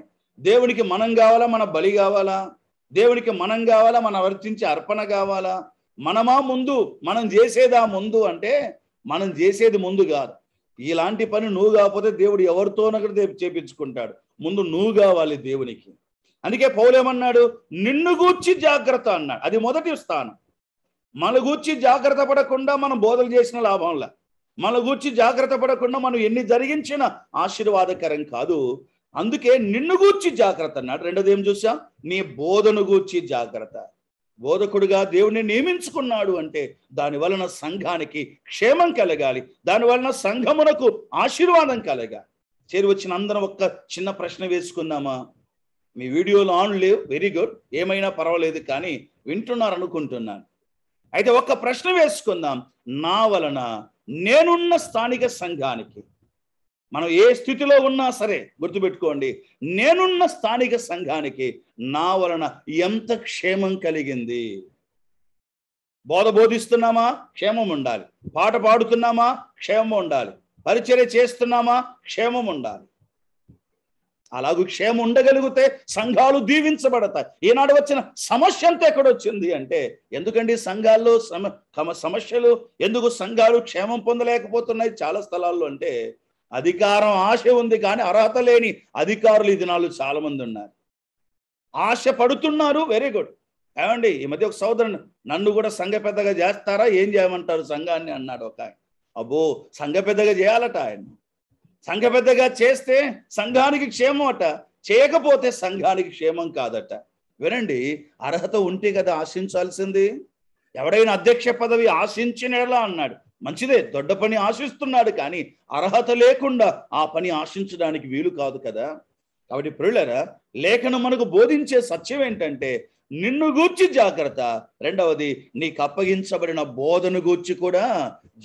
దేవునికి మనం కావాలా మన బలి కావాలా దేవునికి మనం కావాలా మనం వర్తించే అర్పణ కావాలా మనమా ముందు మనం చేసేదా ముందు అంటే మనం చేసేది ముందు కాదు ఇలాంటి పని నువ్వు కాకపోతే దేవుడు ఎవరితోనొకటి చేపించుకుంటాడు ముందు నువ్వు కావాలి దేవునికి అందుకే పౌలేమన్నాడు నిన్ను గూర్చి జాగ్రత్త అన్నాడు అది మొదటి స్థానం మన గూర్చి జాగ్రత్త పడకుండా మనం బోధలు చేసిన లాభంలా మన గూర్చి జాగ్రత్త పడకుండా మనం ఎన్ని జరిగించినా ఆశీర్వాదకరం కాదు అందుకే నిన్ను గూర్చి జాగ్రత్త అన్నాడు రెండోది ఏం చూసా నీ బోధను గూర్చి జాగ్రత్త బోధకుడుగా దేవుణ్ణి నియమించుకున్నాడు అంటే దాని వలన సంఘానికి క్షేమం కలగాలి దాని వలన సంఘమునకు ఆశీర్వాదం కలగాలి చేరి వచ్చిన అందరం ఒక్క చిన్న ప్రశ్న వేసుకుందామా మీ వీడియోలు ఆన్ లేవు వెరీ గుడ్ ఏమైనా పర్వాలేదు కానీ వింటున్నారు అనుకుంటున్నాను అయితే ఒక్క ప్రశ్న వేసుకుందాం నా వలన నేనున్న స్థానిక సంఘానికి మనం ఏ స్థితిలో ఉన్నా సరే గుర్తుపెట్టుకోండి నేనున్న స్థానిక సంఘానికి నా వలన ఎంత క్షేమం కలిగింది బోధ బోధిస్తున్నామా క్షేమం ఉండాలి పాట పాడుతున్నామా క్షేమం ఉండాలి పరిచర్య చేస్తున్నామా క్షేమం ఉండాలి అలాగే క్షేమం ఉండగలిగితే సంఘాలు దీవించబడతాయి ఈనాడు వచ్చిన సమస్య అంతా ఎక్కడొచ్చింది అంటే ఎందుకండి సంఘాల్లో సమ సమస్యలు ఎందుకు సంఘాలు క్షేమం పొందలేకపోతున్నాయి చాలా స్థలాల్లో అంటే అధికారం ఆశ ఉంది కానీ అర్హత లేని అధికారులు ఈ దినాలు మంది ఉన్నారు ఆశ పడుతున్నారు వెరీ గుడ్ ఏమండి ఈ మధ్య ఒక సోదరుని నన్ను కూడా సంఘ పెద్దగా చేస్తారా ఏం చేయమంటారు సంఘాన్ని అన్నాడు ఒక ఆయన అబ్బో సంఘ పెద్దగా చేయాలట ఆయన సంఘ పెద్దగా చేస్తే సంఘానికి క్షేమం అట చేయకపోతే సంఘానికి క్షేమం కాదట వినండి అర్హత ఉంటే కదా ఆశించాల్సింది ఎవడైనా అధ్యక్ష పదవి ఆశించినలా అన్నాడు మంచిదే దొడ్డ పని ఆశిస్తున్నాడు కానీ అర్హత లేకుండా ఆ పని ఆశించడానికి వీలు కాదు కదా కాబట్టి ప్రియులరా లేఖనం మనకు బోధించే సత్యం ఏంటంటే నిన్ను గూర్చి జాగ్రత్త రెండవది నీకు అప్పగించబడిన బోధను గూర్చి కూడా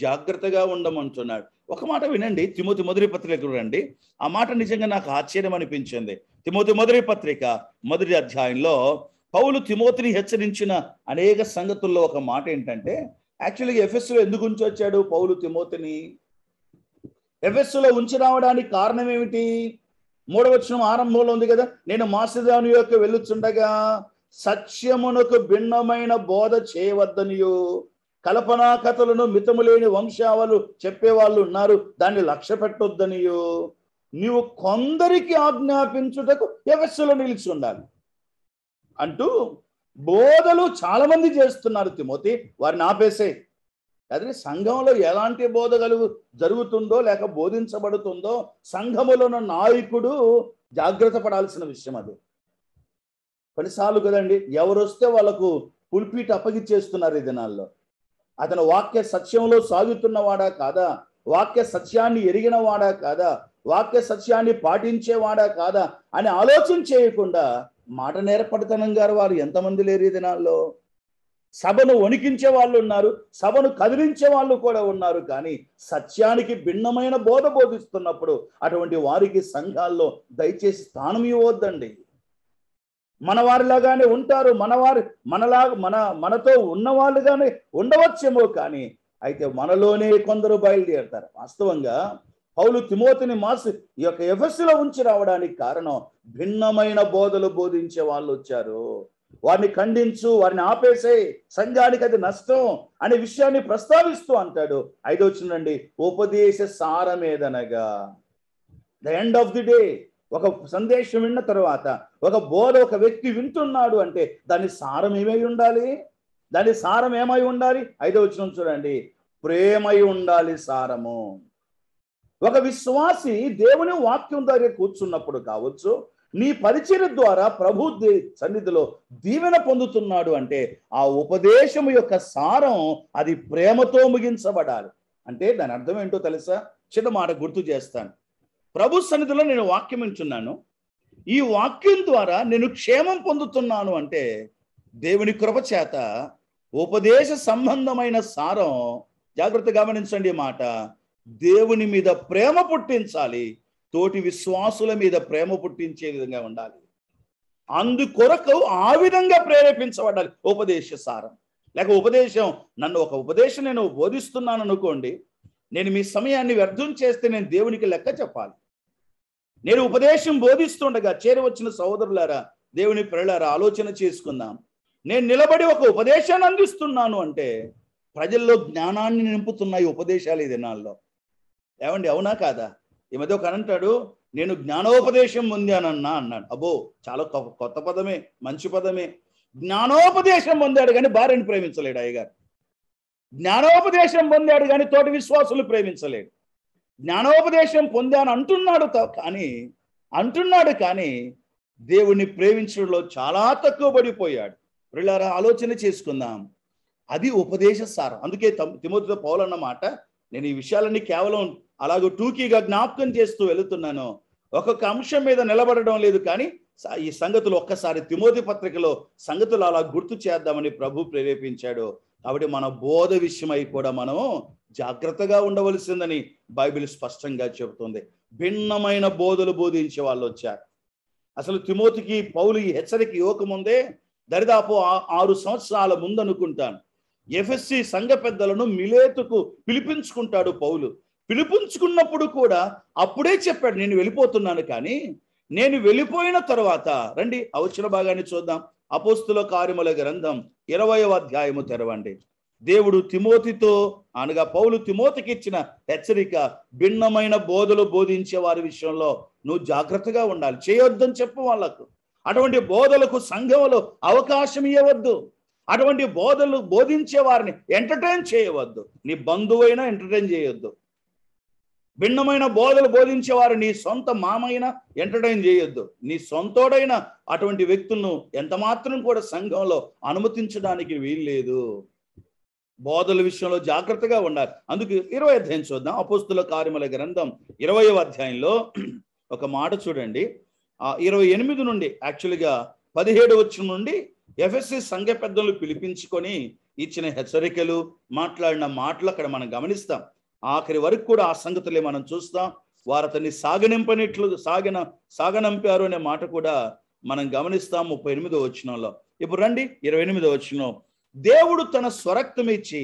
జాగ్రత్తగా ఉండమంటున్నాడు ఒక మాట వినండి తిమోతి మొదటి పత్రిక రండి ఆ మాట నిజంగా నాకు ఆశ్చర్యం అనిపించింది తిమోతి మొదటి పత్రిక మొదటి అధ్యాయంలో పౌలు తిమోతిని హెచ్చరించిన అనేక సంగతుల్లో ఒక మాట ఏంటంటే యాక్చువల్గా ఎఫ్ఎస్లో ఎందుకు ఉంచి వచ్చాడు పౌలు తిమోతిని ఎఫ్ఎస్లో ఉంచి రావడానికి కారణం ఏమిటి మూడవచనం ఆరంభంలో ఉంది కదా నేను మాసిదాని యొక్క వెళ్ళుచుండగా సత్యమునకు భిన్నమైన బోధ చేయవద్దనియు కల్పనా కథలను మితములేని వంశాలు చెప్పేవాళ్ళు ఉన్నారు దాన్ని లక్ష్య పెట్టొద్దనియు నీవు కొందరికి ఆజ్ఞాపించుటకు ఎవస్సులో నిలిచి ఉండాలి అంటూ బోధలు చాలా మంది చేస్తున్నారు తిమోతి వారిని ఆపేసే అదే సంఘంలో ఎలాంటి బోధ కలుగు జరుగుతుందో లేక బోధించబడుతుందో సంఘములో ఉన్న నాయకుడు జాగ్రత్త పడాల్సిన విషయం అది కొన్నిసార్లు కదండి ఎవరు వస్తే వాళ్ళకు పుల్పీట్ అప్పగిచ్చేస్తున్నారు ఈ దినాల్లో అతను వాక్య సత్యంలో సాగుతున్నవాడా కాదా వాక్య సత్యాన్ని ఎరిగిన వాడా కాదా వాక్య సత్యాన్ని పాటించేవాడా కాదా అని ఆలోచన చేయకుండా మాట నేర్పడితనం గారు వారు ఎంతమంది లేరు ఈ దినాల్లో సభను వణికించే వాళ్ళు ఉన్నారు సభను కదిలించే వాళ్ళు కూడా ఉన్నారు కానీ సత్యానికి భిన్నమైన బోధ బోధిస్తున్నప్పుడు అటువంటి వారికి సంఘాల్లో దయచేసి స్థానం ఇవ్వద్దండి మన వారిలాగానే ఉంటారు మన వారి మనలా మన మనతో ఉన్నవాళ్ళుగానే ఉండవచ్చేమో కానీ అయితే మనలోనే కొందరు బయలుదేరుతారు వాస్తవంగా పౌలు తిమోతిని మాసి ఈ యొక్క ఎఫెస్సులో ఉంచి రావడానికి కారణం భిన్నమైన బోధలు బోధించే వాళ్ళు వచ్చారు వారిని ఖండించు వారిని ఆపేసే సంఘానికి అది నష్టం అనే విషయాన్ని ప్రస్తావిస్తూ అంటాడు ఐదో వచ్చినండి ఉపదేశ సారమేదనగా the end of the day ఒక సందేశం విన్న తర్వాత ఒక బోధ ఒక వ్యక్తి వింటున్నాడు అంటే దాని సారం ఏమై ఉండాలి దాని సారం ఏమై ఉండాలి ఐదో వచ్చిన చూడండి ప్రేమై ఉండాలి సారము ఒక విశ్వాసి దేవుని వాక్యం దగ్గర కూర్చున్నప్పుడు కావచ్చు నీ పరిచయం ద్వారా ప్రభు సన్నిధిలో దీవెన పొందుతున్నాడు అంటే ఆ ఉపదేశం యొక్క సారం అది ప్రేమతో ముగించబడాలి అంటే దాని అర్థం ఏంటో తెలుసా చిన్న మాట గుర్తు చేస్తాను ప్రభు సన్నిధిలో నేను వాక్యం ఇచ్చున్నాను ఈ వాక్యం ద్వారా నేను క్షేమం పొందుతున్నాను అంటే దేవుని కృప చేత ఉపదేశ సంబంధమైన సారం జాగ్రత్త గమనించండి మాట దేవుని మీద ప్రేమ పుట్టించాలి తోటి విశ్వాసుల మీద ప్రేమ పుట్టించే విధంగా ఉండాలి అందుకొరకు ఆ విధంగా ప్రేరేపించబడాలి ఉపదేశ సారం లేక ఉపదేశం నన్ను ఒక ఉపదేశం నేను బోధిస్తున్నాను అనుకోండి నేను మీ సమయాన్ని వ్యర్థం చేస్తే నేను దేవునికి లెక్క చెప్పాలి నేను ఉపదేశం బోధిస్తుండగా చేరవచ్చిన సహోదరులారా దేవుని ప్రజలారా ఆలోచన చేసుకుందాం నేను నిలబడి ఒక ఉపదేశాన్ని అందిస్తున్నాను అంటే ప్రజల్లో జ్ఞానాన్ని నింపుతున్నాయి ఉపదేశాలు ఈ దినాల్లో ఏమండి అవునా కాదా ఈ మధ్య ఒక అంటాడు నేను జ్ఞానోపదేశం పొందానన్నా అన్నాడు అబ్బో చాలా కొత్త పదమే మంచి పదమే జ్ఞానోపదేశం పొందాడు కానీ భార్యను ప్రేమించలేడు అయ్యగారు జ్ఞానోపదేశం పొందాడు కానీ తోటి విశ్వాసులు ప్రేమించలేడు జ్ఞానోపదేశం పొందాను అంటున్నాడు కానీ అంటున్నాడు కానీ దేవుణ్ణి ప్రేమించడంలో చాలా తక్కువ పడిపోయాడు పిల్లరా ఆలోచన చేసుకుందాం అది ఉపదేశ సారం అందుకే తిమోతితో పౌలన్నమాట నేను ఈ విషయాలన్నీ కేవలం అలాగే టూకీగా జ్ఞాపకం చేస్తూ వెళుతున్నాను ఒక్కొక్క అంశం మీద నిలబడడం లేదు కానీ ఈ సంగతులు ఒక్కసారి తిమోతి పత్రికలో సంగతులు అలా గుర్తు చేద్దామని ప్రభు ప్రేరేపించాడు కాబట్టి మన బోధ విషయమై కూడా మనం జాగ్రత్తగా ఉండవలసిందని బైబిల్ స్పష్టంగా చెబుతుంది భిన్నమైన బోధలు బోధించే వాళ్ళు వచ్చారు అసలు తిమోతికి పౌలు ఈ హెచ్చరిక ఇవ్వకముందే దరిదాపు ఆరు సంవత్సరాల ముందనుకుంటాను ఎఫ్ఎస్సి సంఘ పెద్దలను మిలేతుకు పిలిపించుకుంటాడు పౌలు పిలిపించుకున్నప్పుడు కూడా అప్పుడే చెప్పాడు నేను వెళ్ళిపోతున్నాను కానీ నేను వెళ్ళిపోయిన తర్వాత రండి అవచ్చిన భాగాన్ని చూద్దాం అపోస్తుల కార్యముల గ్రంథం ఇరవయవ అధ్యాయము తెరవండి దేవుడు తిమోతితో అనగా పౌలు తిమోతికి ఇచ్చిన హెచ్చరిక భిన్నమైన బోధలు బోధించే వారి విషయంలో నువ్వు జాగ్రత్తగా ఉండాలి చేయొద్దని చెప్పు వాళ్ళకు అటువంటి బోధలకు సంఘములు అవకాశం ఇవ్వవద్దు అటువంటి బోధలు బోధించే వారిని ఎంటర్టైన్ చేయవద్దు నీ బంధువైనా ఎంటర్టైన్ చేయొద్దు భిన్నమైన బోధలు బోధించేవారు నీ సొంత మామైనా ఎంటర్టైన్ చేయొద్దు నీ సొంతోడైన అటువంటి వ్యక్తులను ఎంత మాత్రం కూడా సంఘంలో అనుమతించడానికి వీల్లేదు బోధల విషయంలో జాగ్రత్తగా ఉండాలి అందుకు ఇరవై అధ్యాయం చూద్దాం అపుస్తుల కార్యముల గ్రంథం ఇరవై అధ్యాయంలో ఒక మాట చూడండి ఇరవై ఎనిమిది నుండి యాక్చువల్గా పదిహేడు వచ్చిన నుండి ఎఫ్ఎస్సి సంఘ పెద్దలు పిలిపించుకొని ఇచ్చిన హెచ్చరికలు మాట్లాడిన మాటలు అక్కడ మనం గమనిస్తాం ఆఖరి వరకు కూడా ఆ సంగతులే మనం చూస్తాం వారు అతన్ని సాగనింపనిట్లు సాగిన సాగనంపారు అనే మాట కూడా మనం గమనిస్తాం ముప్పై ఎనిమిదో వచ్చినంలో ఇప్పుడు రండి ఇరవై ఎనిమిదో వచ్చినం దేవుడు తన స్వరక్తం ఇచ్చి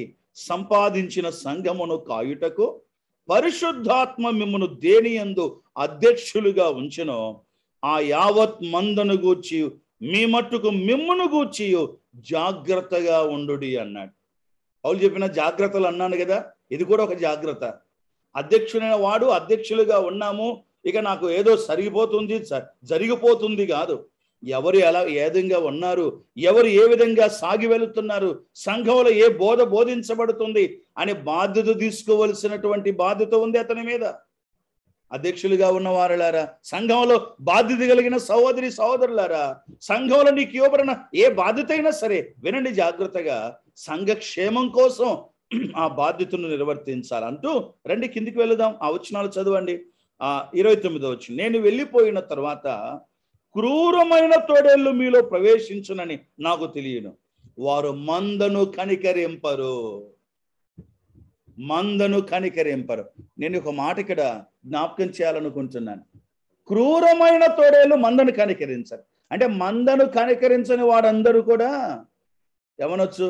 సంపాదించిన సంఘమును కాయుటకు పరిశుద్ధాత్మ మిమ్మను దేని ఎందు అధ్యక్షులుగా ఉంచను ఆ యావత్ మందను గూర్చి మీ మట్టుకు మిమ్మను గూర్చి జాగ్రత్తగా ఉండు అన్నాడు పౌలు చెప్పిన జాగ్రత్తలు అన్నాను కదా ఇది కూడా ఒక జాగ్రత్త అధ్యక్షుడైన వాడు అధ్యక్షులుగా ఉన్నాము ఇక నాకు ఏదో సరిగిపోతుంది జరిగిపోతుంది కాదు ఎవరు ఎలా ఏ విధంగా ఉన్నారు ఎవరు ఏ విధంగా సాగి వెళుతున్నారు సంఘంలో ఏ బోధ బోధించబడుతుంది అనే బాధ్యత తీసుకోవలసినటువంటి బాధ్యత ఉంది అతని మీద అధ్యక్షులుగా ఉన్న వారులారా సంఘంలో బాధ్యత కలిగిన సహోదరి సహోదరులారా సంఘంలో నీకు ఇవ్వబడిన ఏ బాధ్యత అయినా సరే వినండి జాగ్రత్తగా సంఘక్షేమం కోసం ఆ బాధ్యతను నిర్వర్తించాలంటూ రండి కిందికి వెళదాం ఆ వచనాలు చదవండి ఆ ఇరవై తొమ్మిదో వచ్చి నేను వెళ్ళిపోయిన తర్వాత క్రూరమైన తోడేళ్ళు మీలో ప్రవేశించునని నాకు తెలియను వారు మందను కనికరింపరు మందను కనికరింపరు నేను ఒక మాట ఇక్కడ జ్ఞాపకం చేయాలనుకుంటున్నాను క్రూరమైన తోడేలు మందను కనికరించరు అంటే మందను కనికరించని వాడందరూ కూడా ఏమనొచ్చు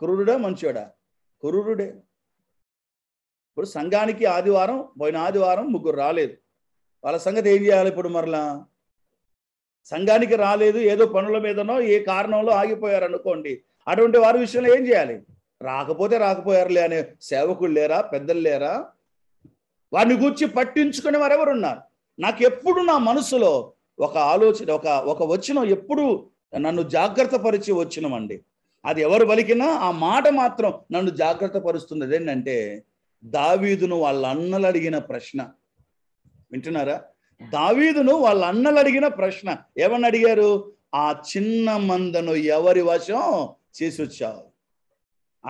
క్రూరుడా మంచివాడా క్రూరుడే ఇప్పుడు సంఘానికి ఆదివారం పోయిన ఆదివారం ముగ్గురు రాలేదు వాళ్ళ సంగతి ఏం చేయాలి ఇప్పుడు మరలా సంఘానికి రాలేదు ఏదో పనుల మీదనో ఏ కారణంలో ఆగిపోయారు అనుకోండి అటువంటి వారి విషయంలో ఏం చేయాలి రాకపోతే రాకపోయారులే అనే సేవకులు లేరా పెద్దలు లేరా వారిని గూర్చి పట్టించుకునే వారు ఉన్నారు నాకు ఎప్పుడు నా మనసులో ఒక ఆలోచన ఒక ఒక వచనం ఎప్పుడు నన్ను జాగ్రత్త పరిచే వచ్చినమండి అది ఎవరు పలికినా ఆ మాట మాత్రం నన్ను జాగ్రత్త పరుస్తుంది ఏంటంటే దావీదును వాళ్ళ అన్నలు అడిగిన ప్రశ్న వింటున్నారా దావీదును వాళ్ళ అన్నలు అడిగిన ప్రశ్న ఏమని అడిగారు ఆ చిన్న మందను ఎవరి వశం చేసి వచ్చావు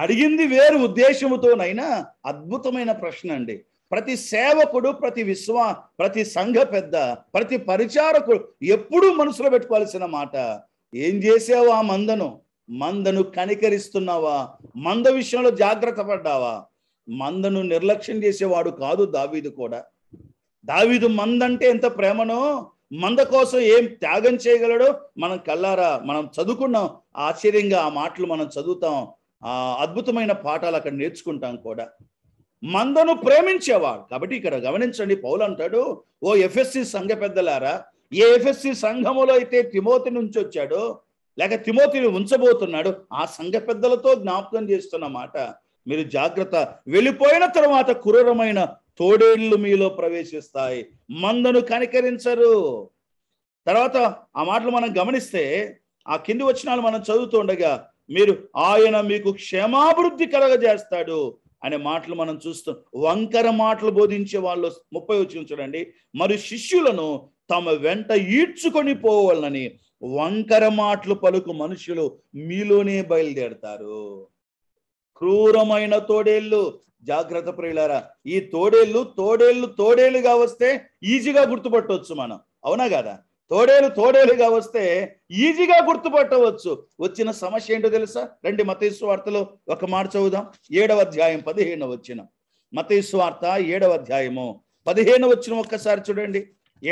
అడిగింది వేరు ఉద్దేశముతోనైనా అద్భుతమైన ప్రశ్న అండి ప్రతి సేవకుడు ప్రతి విశ్వ ప్రతి సంఘ పెద్ద ప్రతి పరిచారకుడు ఎప్పుడూ మనసులో పెట్టుకోవాల్సిన మాట ఏం చేసావు ఆ మందను మందను కనికరిస్తున్నావా మంద విషయంలో జాగ్రత్త పడ్డావా మందను నిర్లక్ష్యం చేసేవాడు కాదు దావీదు కూడా దావీదు మందంటే ఎంత ప్రేమనో మంద కోసం ఏం త్యాగం చేయగలడో మనం కల్లారా మనం చదువుకున్నాం ఆశ్చర్యంగా ఆ మాటలు మనం చదువుతాం అద్భుతమైన పాఠాలు అక్కడ నేర్చుకుంటాం కూడా మందను ప్రేమించేవాడు కాబట్టి ఇక్కడ గమనించండి పౌలు అంటాడు ఓ ఎఫ్ఎస్సి సంఘ పెద్దలారా ఏ ఎఫ్ఎస్సి సంఘములో అయితే తిమోతి నుంచి వచ్చాడో లేక తిమోతిని ఉంచబోతున్నాడు ఆ సంఘ పెద్దలతో జ్ఞాపకం చేస్తున్న మాట మీరు జాగ్రత్త వెళ్ళిపోయిన తర్వాత క్రూరమైన తోడేళ్లు మీలో ప్రవేశిస్తాయి మందను కనికరించరు తర్వాత ఆ మాటలు మనం గమనిస్తే ఆ కింది వచ్చినాలు మనం చదువుతుండగా మీరు ఆయన మీకు క్షేమాభివృద్ధి కలగజేస్తాడు అనే మాటలు మనం చూస్తాం వంకర మాటలు బోధించే వాళ్ళు ముప్పై వచ్చిన చూడండి మరి శిష్యులను తమ వెంట ఈడ్చుకొని పోవాలని వంకర మాటలు పలుకు మనుషులు మీలోనే బయలుదేరతారు క్రూరమైన తోడేళ్ళు జాగ్రత్త ప్రియులారా ఈ తోడేళ్ళు తోడేళ్ళు తోడేళ్ళుగా వస్తే ఈజీగా గుర్తుపట్టవచ్చు మనం అవునా కదా తోడేలు తోడేలుగా వస్తే ఈజీగా గుర్తుపట్టవచ్చు వచ్చిన సమస్య ఏంటో తెలుసా రండి మతేశ్వ వార్తలో ఒక మాట చదువుదాం ఏడవ అధ్యాయం పదిహేను వచ్చిన మతేశ్వ వార్త ఏడవ అధ్యాయము పదిహేను వచ్చిన ఒక్కసారి చూడండి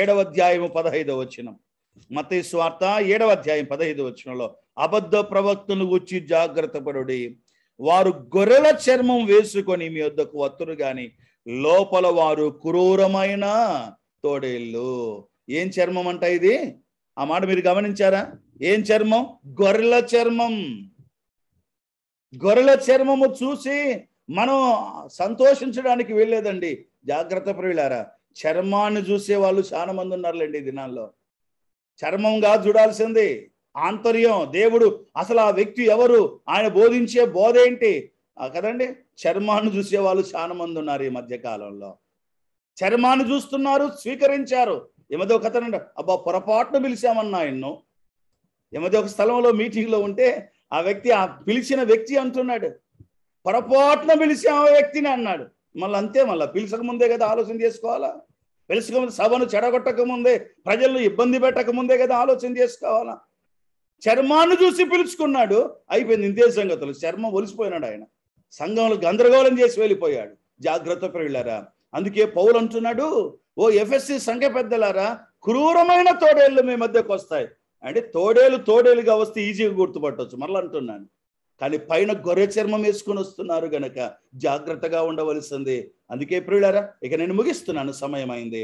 ఏడవ అధ్యాయము పదహైదు వచ్చినం మతేశ్వ వార్త ఏడవ అధ్యాయం పదహైదు వచ్చినలో అబద్ధ ప్రవక్తను వచ్చి జాగ్రత్త పడుడి వారు గొర్రెల చర్మం వేసుకొని మీ వద్దకు వత్తురు గాని లోపల వారు క్రూరమైన తోడేళ్ళు ఏం చర్మం అంట ఇది ఆ మాట మీరు గమనించారా ఏం చర్మం గొర్రెల చర్మం గొర్రెల చర్మము చూసి మనం సంతోషించడానికి వెళ్ళేదండి జాగ్రత్త ప్రియులారా చర్మాన్ని చూసే వాళ్ళు చాలా మంది ఉన్నారులేండి ఈ దినాల్లో చర్మం కాదు చూడాల్సింది ఆంతర్యం దేవుడు అసలు ఆ వ్యక్తి ఎవరు ఆయన బోధించే బోధ ఏంటి కదండి చర్మాన్ని చూసే వాళ్ళు చాలా మంది ఉన్నారు ఈ మధ్య కాలంలో చర్మాన్ని చూస్తున్నారు స్వీకరించారు ఏమదో ఒక అతను అబ్బా పొరపాటున పిలిచామన్నా ఎన్నో ఏమదో ఒక స్థలంలో మీటింగ్లో ఉంటే ఆ వ్యక్తి ఆ పిలిచిన వ్యక్తి అంటున్నాడు పొరపాటున పిలిచాము ఆ వ్యక్తిని అన్నాడు మళ్ళీ అంతే మళ్ళీ పిలిచక ముందే కదా ఆలోచన చేసుకోవాలా ముందు సభను చెడగొట్టక ముందే ప్రజలను ఇబ్బంది పెట్టక ముందే కదా ఆలోచన చేసుకోవాలా చర్మాన్ని చూసి పిలుచుకున్నాడు అయిపోయింది ఇంతే సంగతులు చర్మం ఒలిసిపోయినాడు ఆయన సంఘంలో గందరగోళం చేసి వెళ్ళిపోయాడు జాగ్రత్త పెళ్ళారా అందుకే పౌలు అంటున్నాడు ఓ ఎఫ్ఎస్సి సంఘ పెద్దలారా క్రూరమైన తోడేళ్ళు మీ మధ్యకు వస్తాయి అంటే తోడేలు తోడేలుగా వస్తే ఈజీగా గుర్తుపట్టవచ్చు మరలా అంటున్నాను కానీ పైన గొర్రె చర్మం వేసుకుని వస్తున్నారు గనక జాగ్రత్తగా ఉండవలసింది అందుకే ప్రియులారా ఇక నేను ముగిస్తున్నాను సమయం అయింది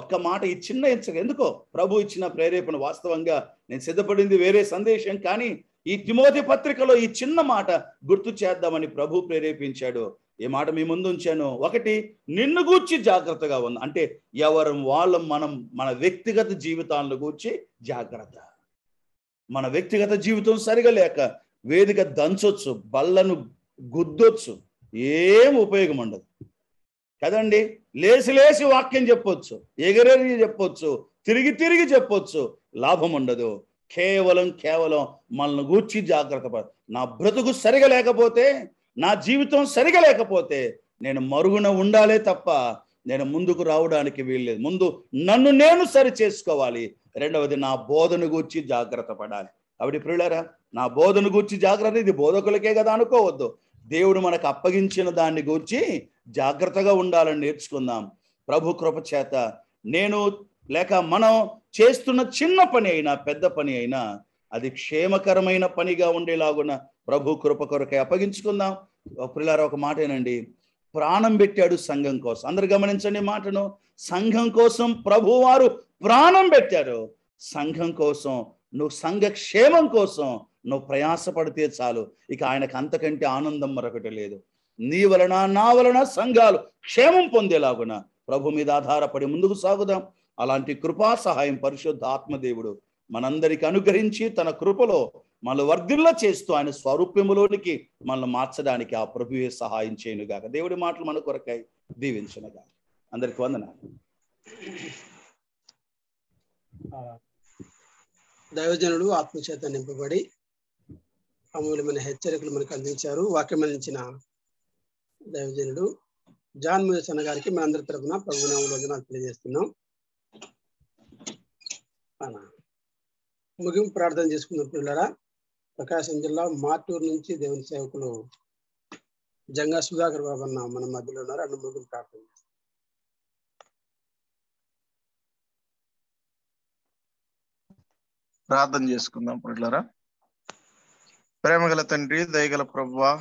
ఒక్క మాట ఈ చిన్న హెచ్చరిక ఎందుకో ప్రభు ఇచ్చిన ప్రేరేపణ వాస్తవంగా నేను సిద్ధపడింది వేరే సందేశం కానీ ఈ తిమోతి పత్రికలో ఈ చిన్న మాట గుర్తు చేద్దామని ప్రభు ప్రేరేపించాడు ఏ మాట మీ ముందు ఉంచాను ఒకటి నిన్ను గూర్చి జాగ్రత్తగా ఉంది అంటే ఎవరు వాళ్ళం మనం మన వ్యక్తిగత జీవితాలను గూర్చి జాగ్రత్త మన వ్యక్తిగత జీవితం సరిగా లేక వేదిక దంచొచ్చు బల్లను గుద్దొచ్చు ఏం ఉపయోగం ఉండదు కదండి లేసి లేసి వాక్యం చెప్పొచ్చు ఎగరేరి చెప్పొచ్చు తిరిగి తిరిగి చెప్పొచ్చు లాభం ఉండదు కేవలం కేవలం మనల్ని గూర్చి జాగ్రత్త నా బ్రతుకు సరిగా లేకపోతే నా జీవితం సరిగా లేకపోతే నేను మరుగున ఉండాలే తప్ప నేను ముందుకు రావడానికి వీల్లేదు ముందు నన్ను నేను సరి చేసుకోవాలి రెండవది నా బోధను గురించి జాగ్రత్త పడాలి కాబట్టి ప్రియులరా నా బోధను గురించి జాగ్రత్త ఇది బోధకులకే కదా అనుకోవద్దు దేవుడు మనకు అప్పగించిన దాన్ని గురించి జాగ్రత్తగా ఉండాలని నేర్చుకుందాం ప్రభు కృప చేత నేను లేక మనం చేస్తున్న చిన్న పని అయినా పెద్ద పని అయినా అది క్షేమకరమైన పనిగా ఉండేలాగున ప్రభు కృప కొరకై అప్పగించుకుందాం పిల్లారు ఒక మాటేనండి ప్రాణం పెట్టాడు సంఘం కోసం అందరు గమనించండి మాటను సంఘం కోసం ప్రభువారు ప్రాణం పెట్టాడు సంఘం కోసం నువ్వు సంఘ క్షేమం కోసం నువ్వు ప్రయాసపడితే చాలు ఇక ఆయనకు అంతకంటే ఆనందం మరొకటి లేదు నీ వలన నా వలన సంఘాలు క్షేమం పొందేలాగున ప్రభు మీద ఆధారపడి ముందుకు సాగుదాం అలాంటి కృపా సహాయం పరిశుద్ధ ఆత్మదేవుడు మనందరికి అనుగ్రహించి తన కృపలో మనల్ని వర్ధిల్ల చేస్తూ ఆయన స్వరూప్యములోనికి మనల్ని మార్చడానికి ఆ ప్రభువే సహాయం చేయనుగాక దేవుడి మాటలు మన కొరకై దీవించనుగా అందరికి వందన దైవజనుడు ఆత్మచేత నింపబడి అమూల్యమైన హెచ్చరికలు మనకు అందించారు వాక్యం అందించిన దైవజనుడు జాన్ ముదసన్న గారికి అందరి తరఫున ప్రభు రోజున తెలియజేస్తున్నాం ముగింపు ప్రార్థన చేసుకున్న పిల్లరా ప్రకాశం జిల్లా మాటూరు నుంచి దేవుని సేవకులు జంగా సుధాకర్ బాబు అన్న మన మధ్యలో ఉన్నారు అన్న ముగ్గురు ప్రార్థన ప్రార్థన చేసుకుందాం పుట్లరా ప్రేమగల తండ్రి దయగల ప్రభా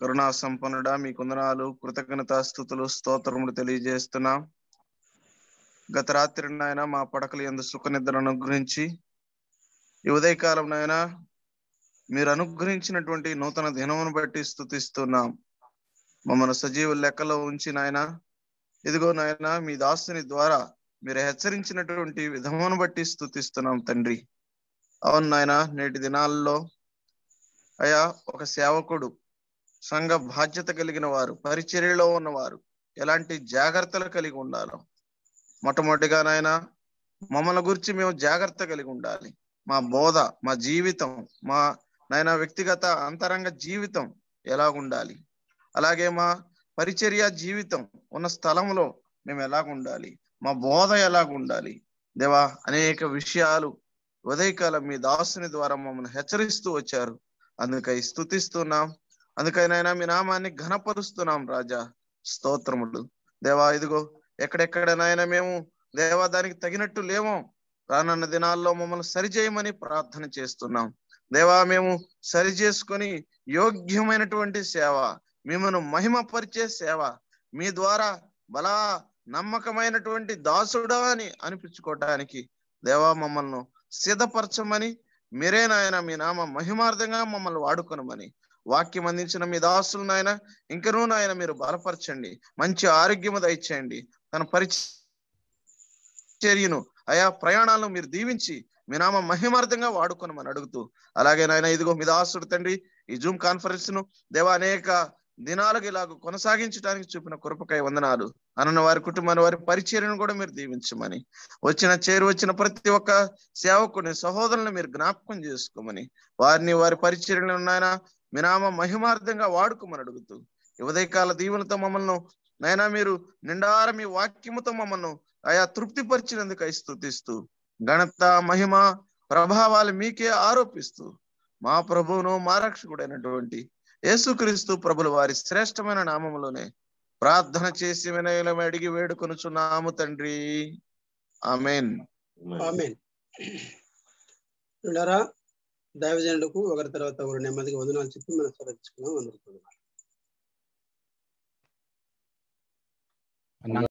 కరుణా సంపన్నుడా మీ కుందనాలు కృతజ్ఞత స్థుతులు స్తోత్రములు తెలియజేస్తున్నాం గత రాత్రి నాయన మా పడకలు ఎందు సుఖ నిద్రను అనుగ్రహించి ఈ ఉదయకాలం నాయన మీరు అనుగ్రహించినటువంటి నూతన దినమును బట్టి స్థుతిస్తున్నాం మమ్మల్ని సజీవ లెక్కలో ఉంచి నాయన ఇదిగో నాయన మీ దాసుని ద్వారా మీరు హెచ్చరించినటువంటి విధమును బట్టి స్థుతిస్తున్నాం తండ్రి అవును నాయన నేటి దినాల్లో అయా ఒక సేవకుడు సంఘ బాధ్యత కలిగిన వారు పరిచర్యలో ఉన్నవారు ఎలాంటి జాగ్రత్తలు కలిగి ఉండాలి మొట్టమొదటిగా నాయన మమ్మల్ని గురించి మేము జాగ్రత్త కలిగి ఉండాలి మా బోధ మా జీవితం మా నాయన వ్యక్తిగత అంతరంగ జీవితం ఎలాగుండాలి అలాగే మా పరిచర్య జీవితం ఉన్న స్థలంలో మేము ఎలాగుండాలి మా బోధ ఎలాగుండాలి దేవా అనేక విషయాలు ఉదయకాలం మీ దాసుని ద్వారా మమ్మల్ని హెచ్చరిస్తూ వచ్చారు అందుకై స్థుతిస్తున్నాం అందుకైనా మీ నామాన్ని ఘనపరుస్తున్నాం రాజా స్తోత్రములు దేవా ఇదిగో ఎక్కడెక్కడనైనా మేము దేవా దానికి తగినట్టు లేమో రానున్న దినాల్లో మమ్మల్ని సరిచేయమని ప్రార్థన చేస్తున్నాం దేవా మేము సరి చేసుకొని యోగ్యమైనటువంటి సేవ మిమ్మను మహిమపరిచే సేవ మీ ద్వారా బలా నమ్మకమైనటువంటి దాసుడా అని అనిపించుకోవటానికి దేవా మమ్మల్ని సిద్ధపరచమని మీరే నాయన మీ నామ మహిమార్థంగా మమ్మల్ని వాడుకొనమని వాక్యం అందించిన మీ దాసులు నాయన ఇంకనూ నాయన మీరు బలపరచండి మంచి ఆరోగ్యము దయచేయండి తన పరిచర్యను ఆయా ప్రయాణాలను మీరు దీవించి మీ నామ మహిమార్థంగా మనం అడుగుతూ అలాగే నాయన ఇదిగో మీ దాసుడు తండ్రి ఈ జూమ్ కాన్ఫరెన్స్ ను దేవా అనేక దినాలకు ఇలాగ కొనసాగించడానికి చూపిన కృపకాయ వందనాలు అనన్న వారి కుటుంబాన్ని వారి పరిచర్యను కూడా మీరు దీవించమని వచ్చిన చేరు వచ్చిన ప్రతి ఒక్క సేవకుని సహోదరులను మీరు జ్ఞాపకం చేసుకోమని వారిని వారి పరిచర్యలు నాయన మీ నామ మహిమార్థంగా వాడుకోమని అడుగుతూ ఉదయకాల దీవులతో మమ్మల్ని నైనా మీరు నిండార మీ వాక్యముతో మమ్మల్ని ఆయా తృప్తిపరిచినందుకు స్థుతిస్తూ ఘనత మహిమ ప్రభావాలు మీకే ఆరోపిస్తూ మా ప్రభువును మా రక్షకుడైనటువంటి యేసుక్రీస్తు ప్రభుల వారి శ్రేష్టమైన నామములోనే ప్రార్థన చేసి వినయలం అడిగి వేడుకొనుచున్నాము తండ్రి ఆమెన్ దైవజనులకు ఒకరి తర్వాత ఒకరు నెమ్మదిగా వందనాలు చెప్పి మనం స్వరించుకున్నాం అందరికీ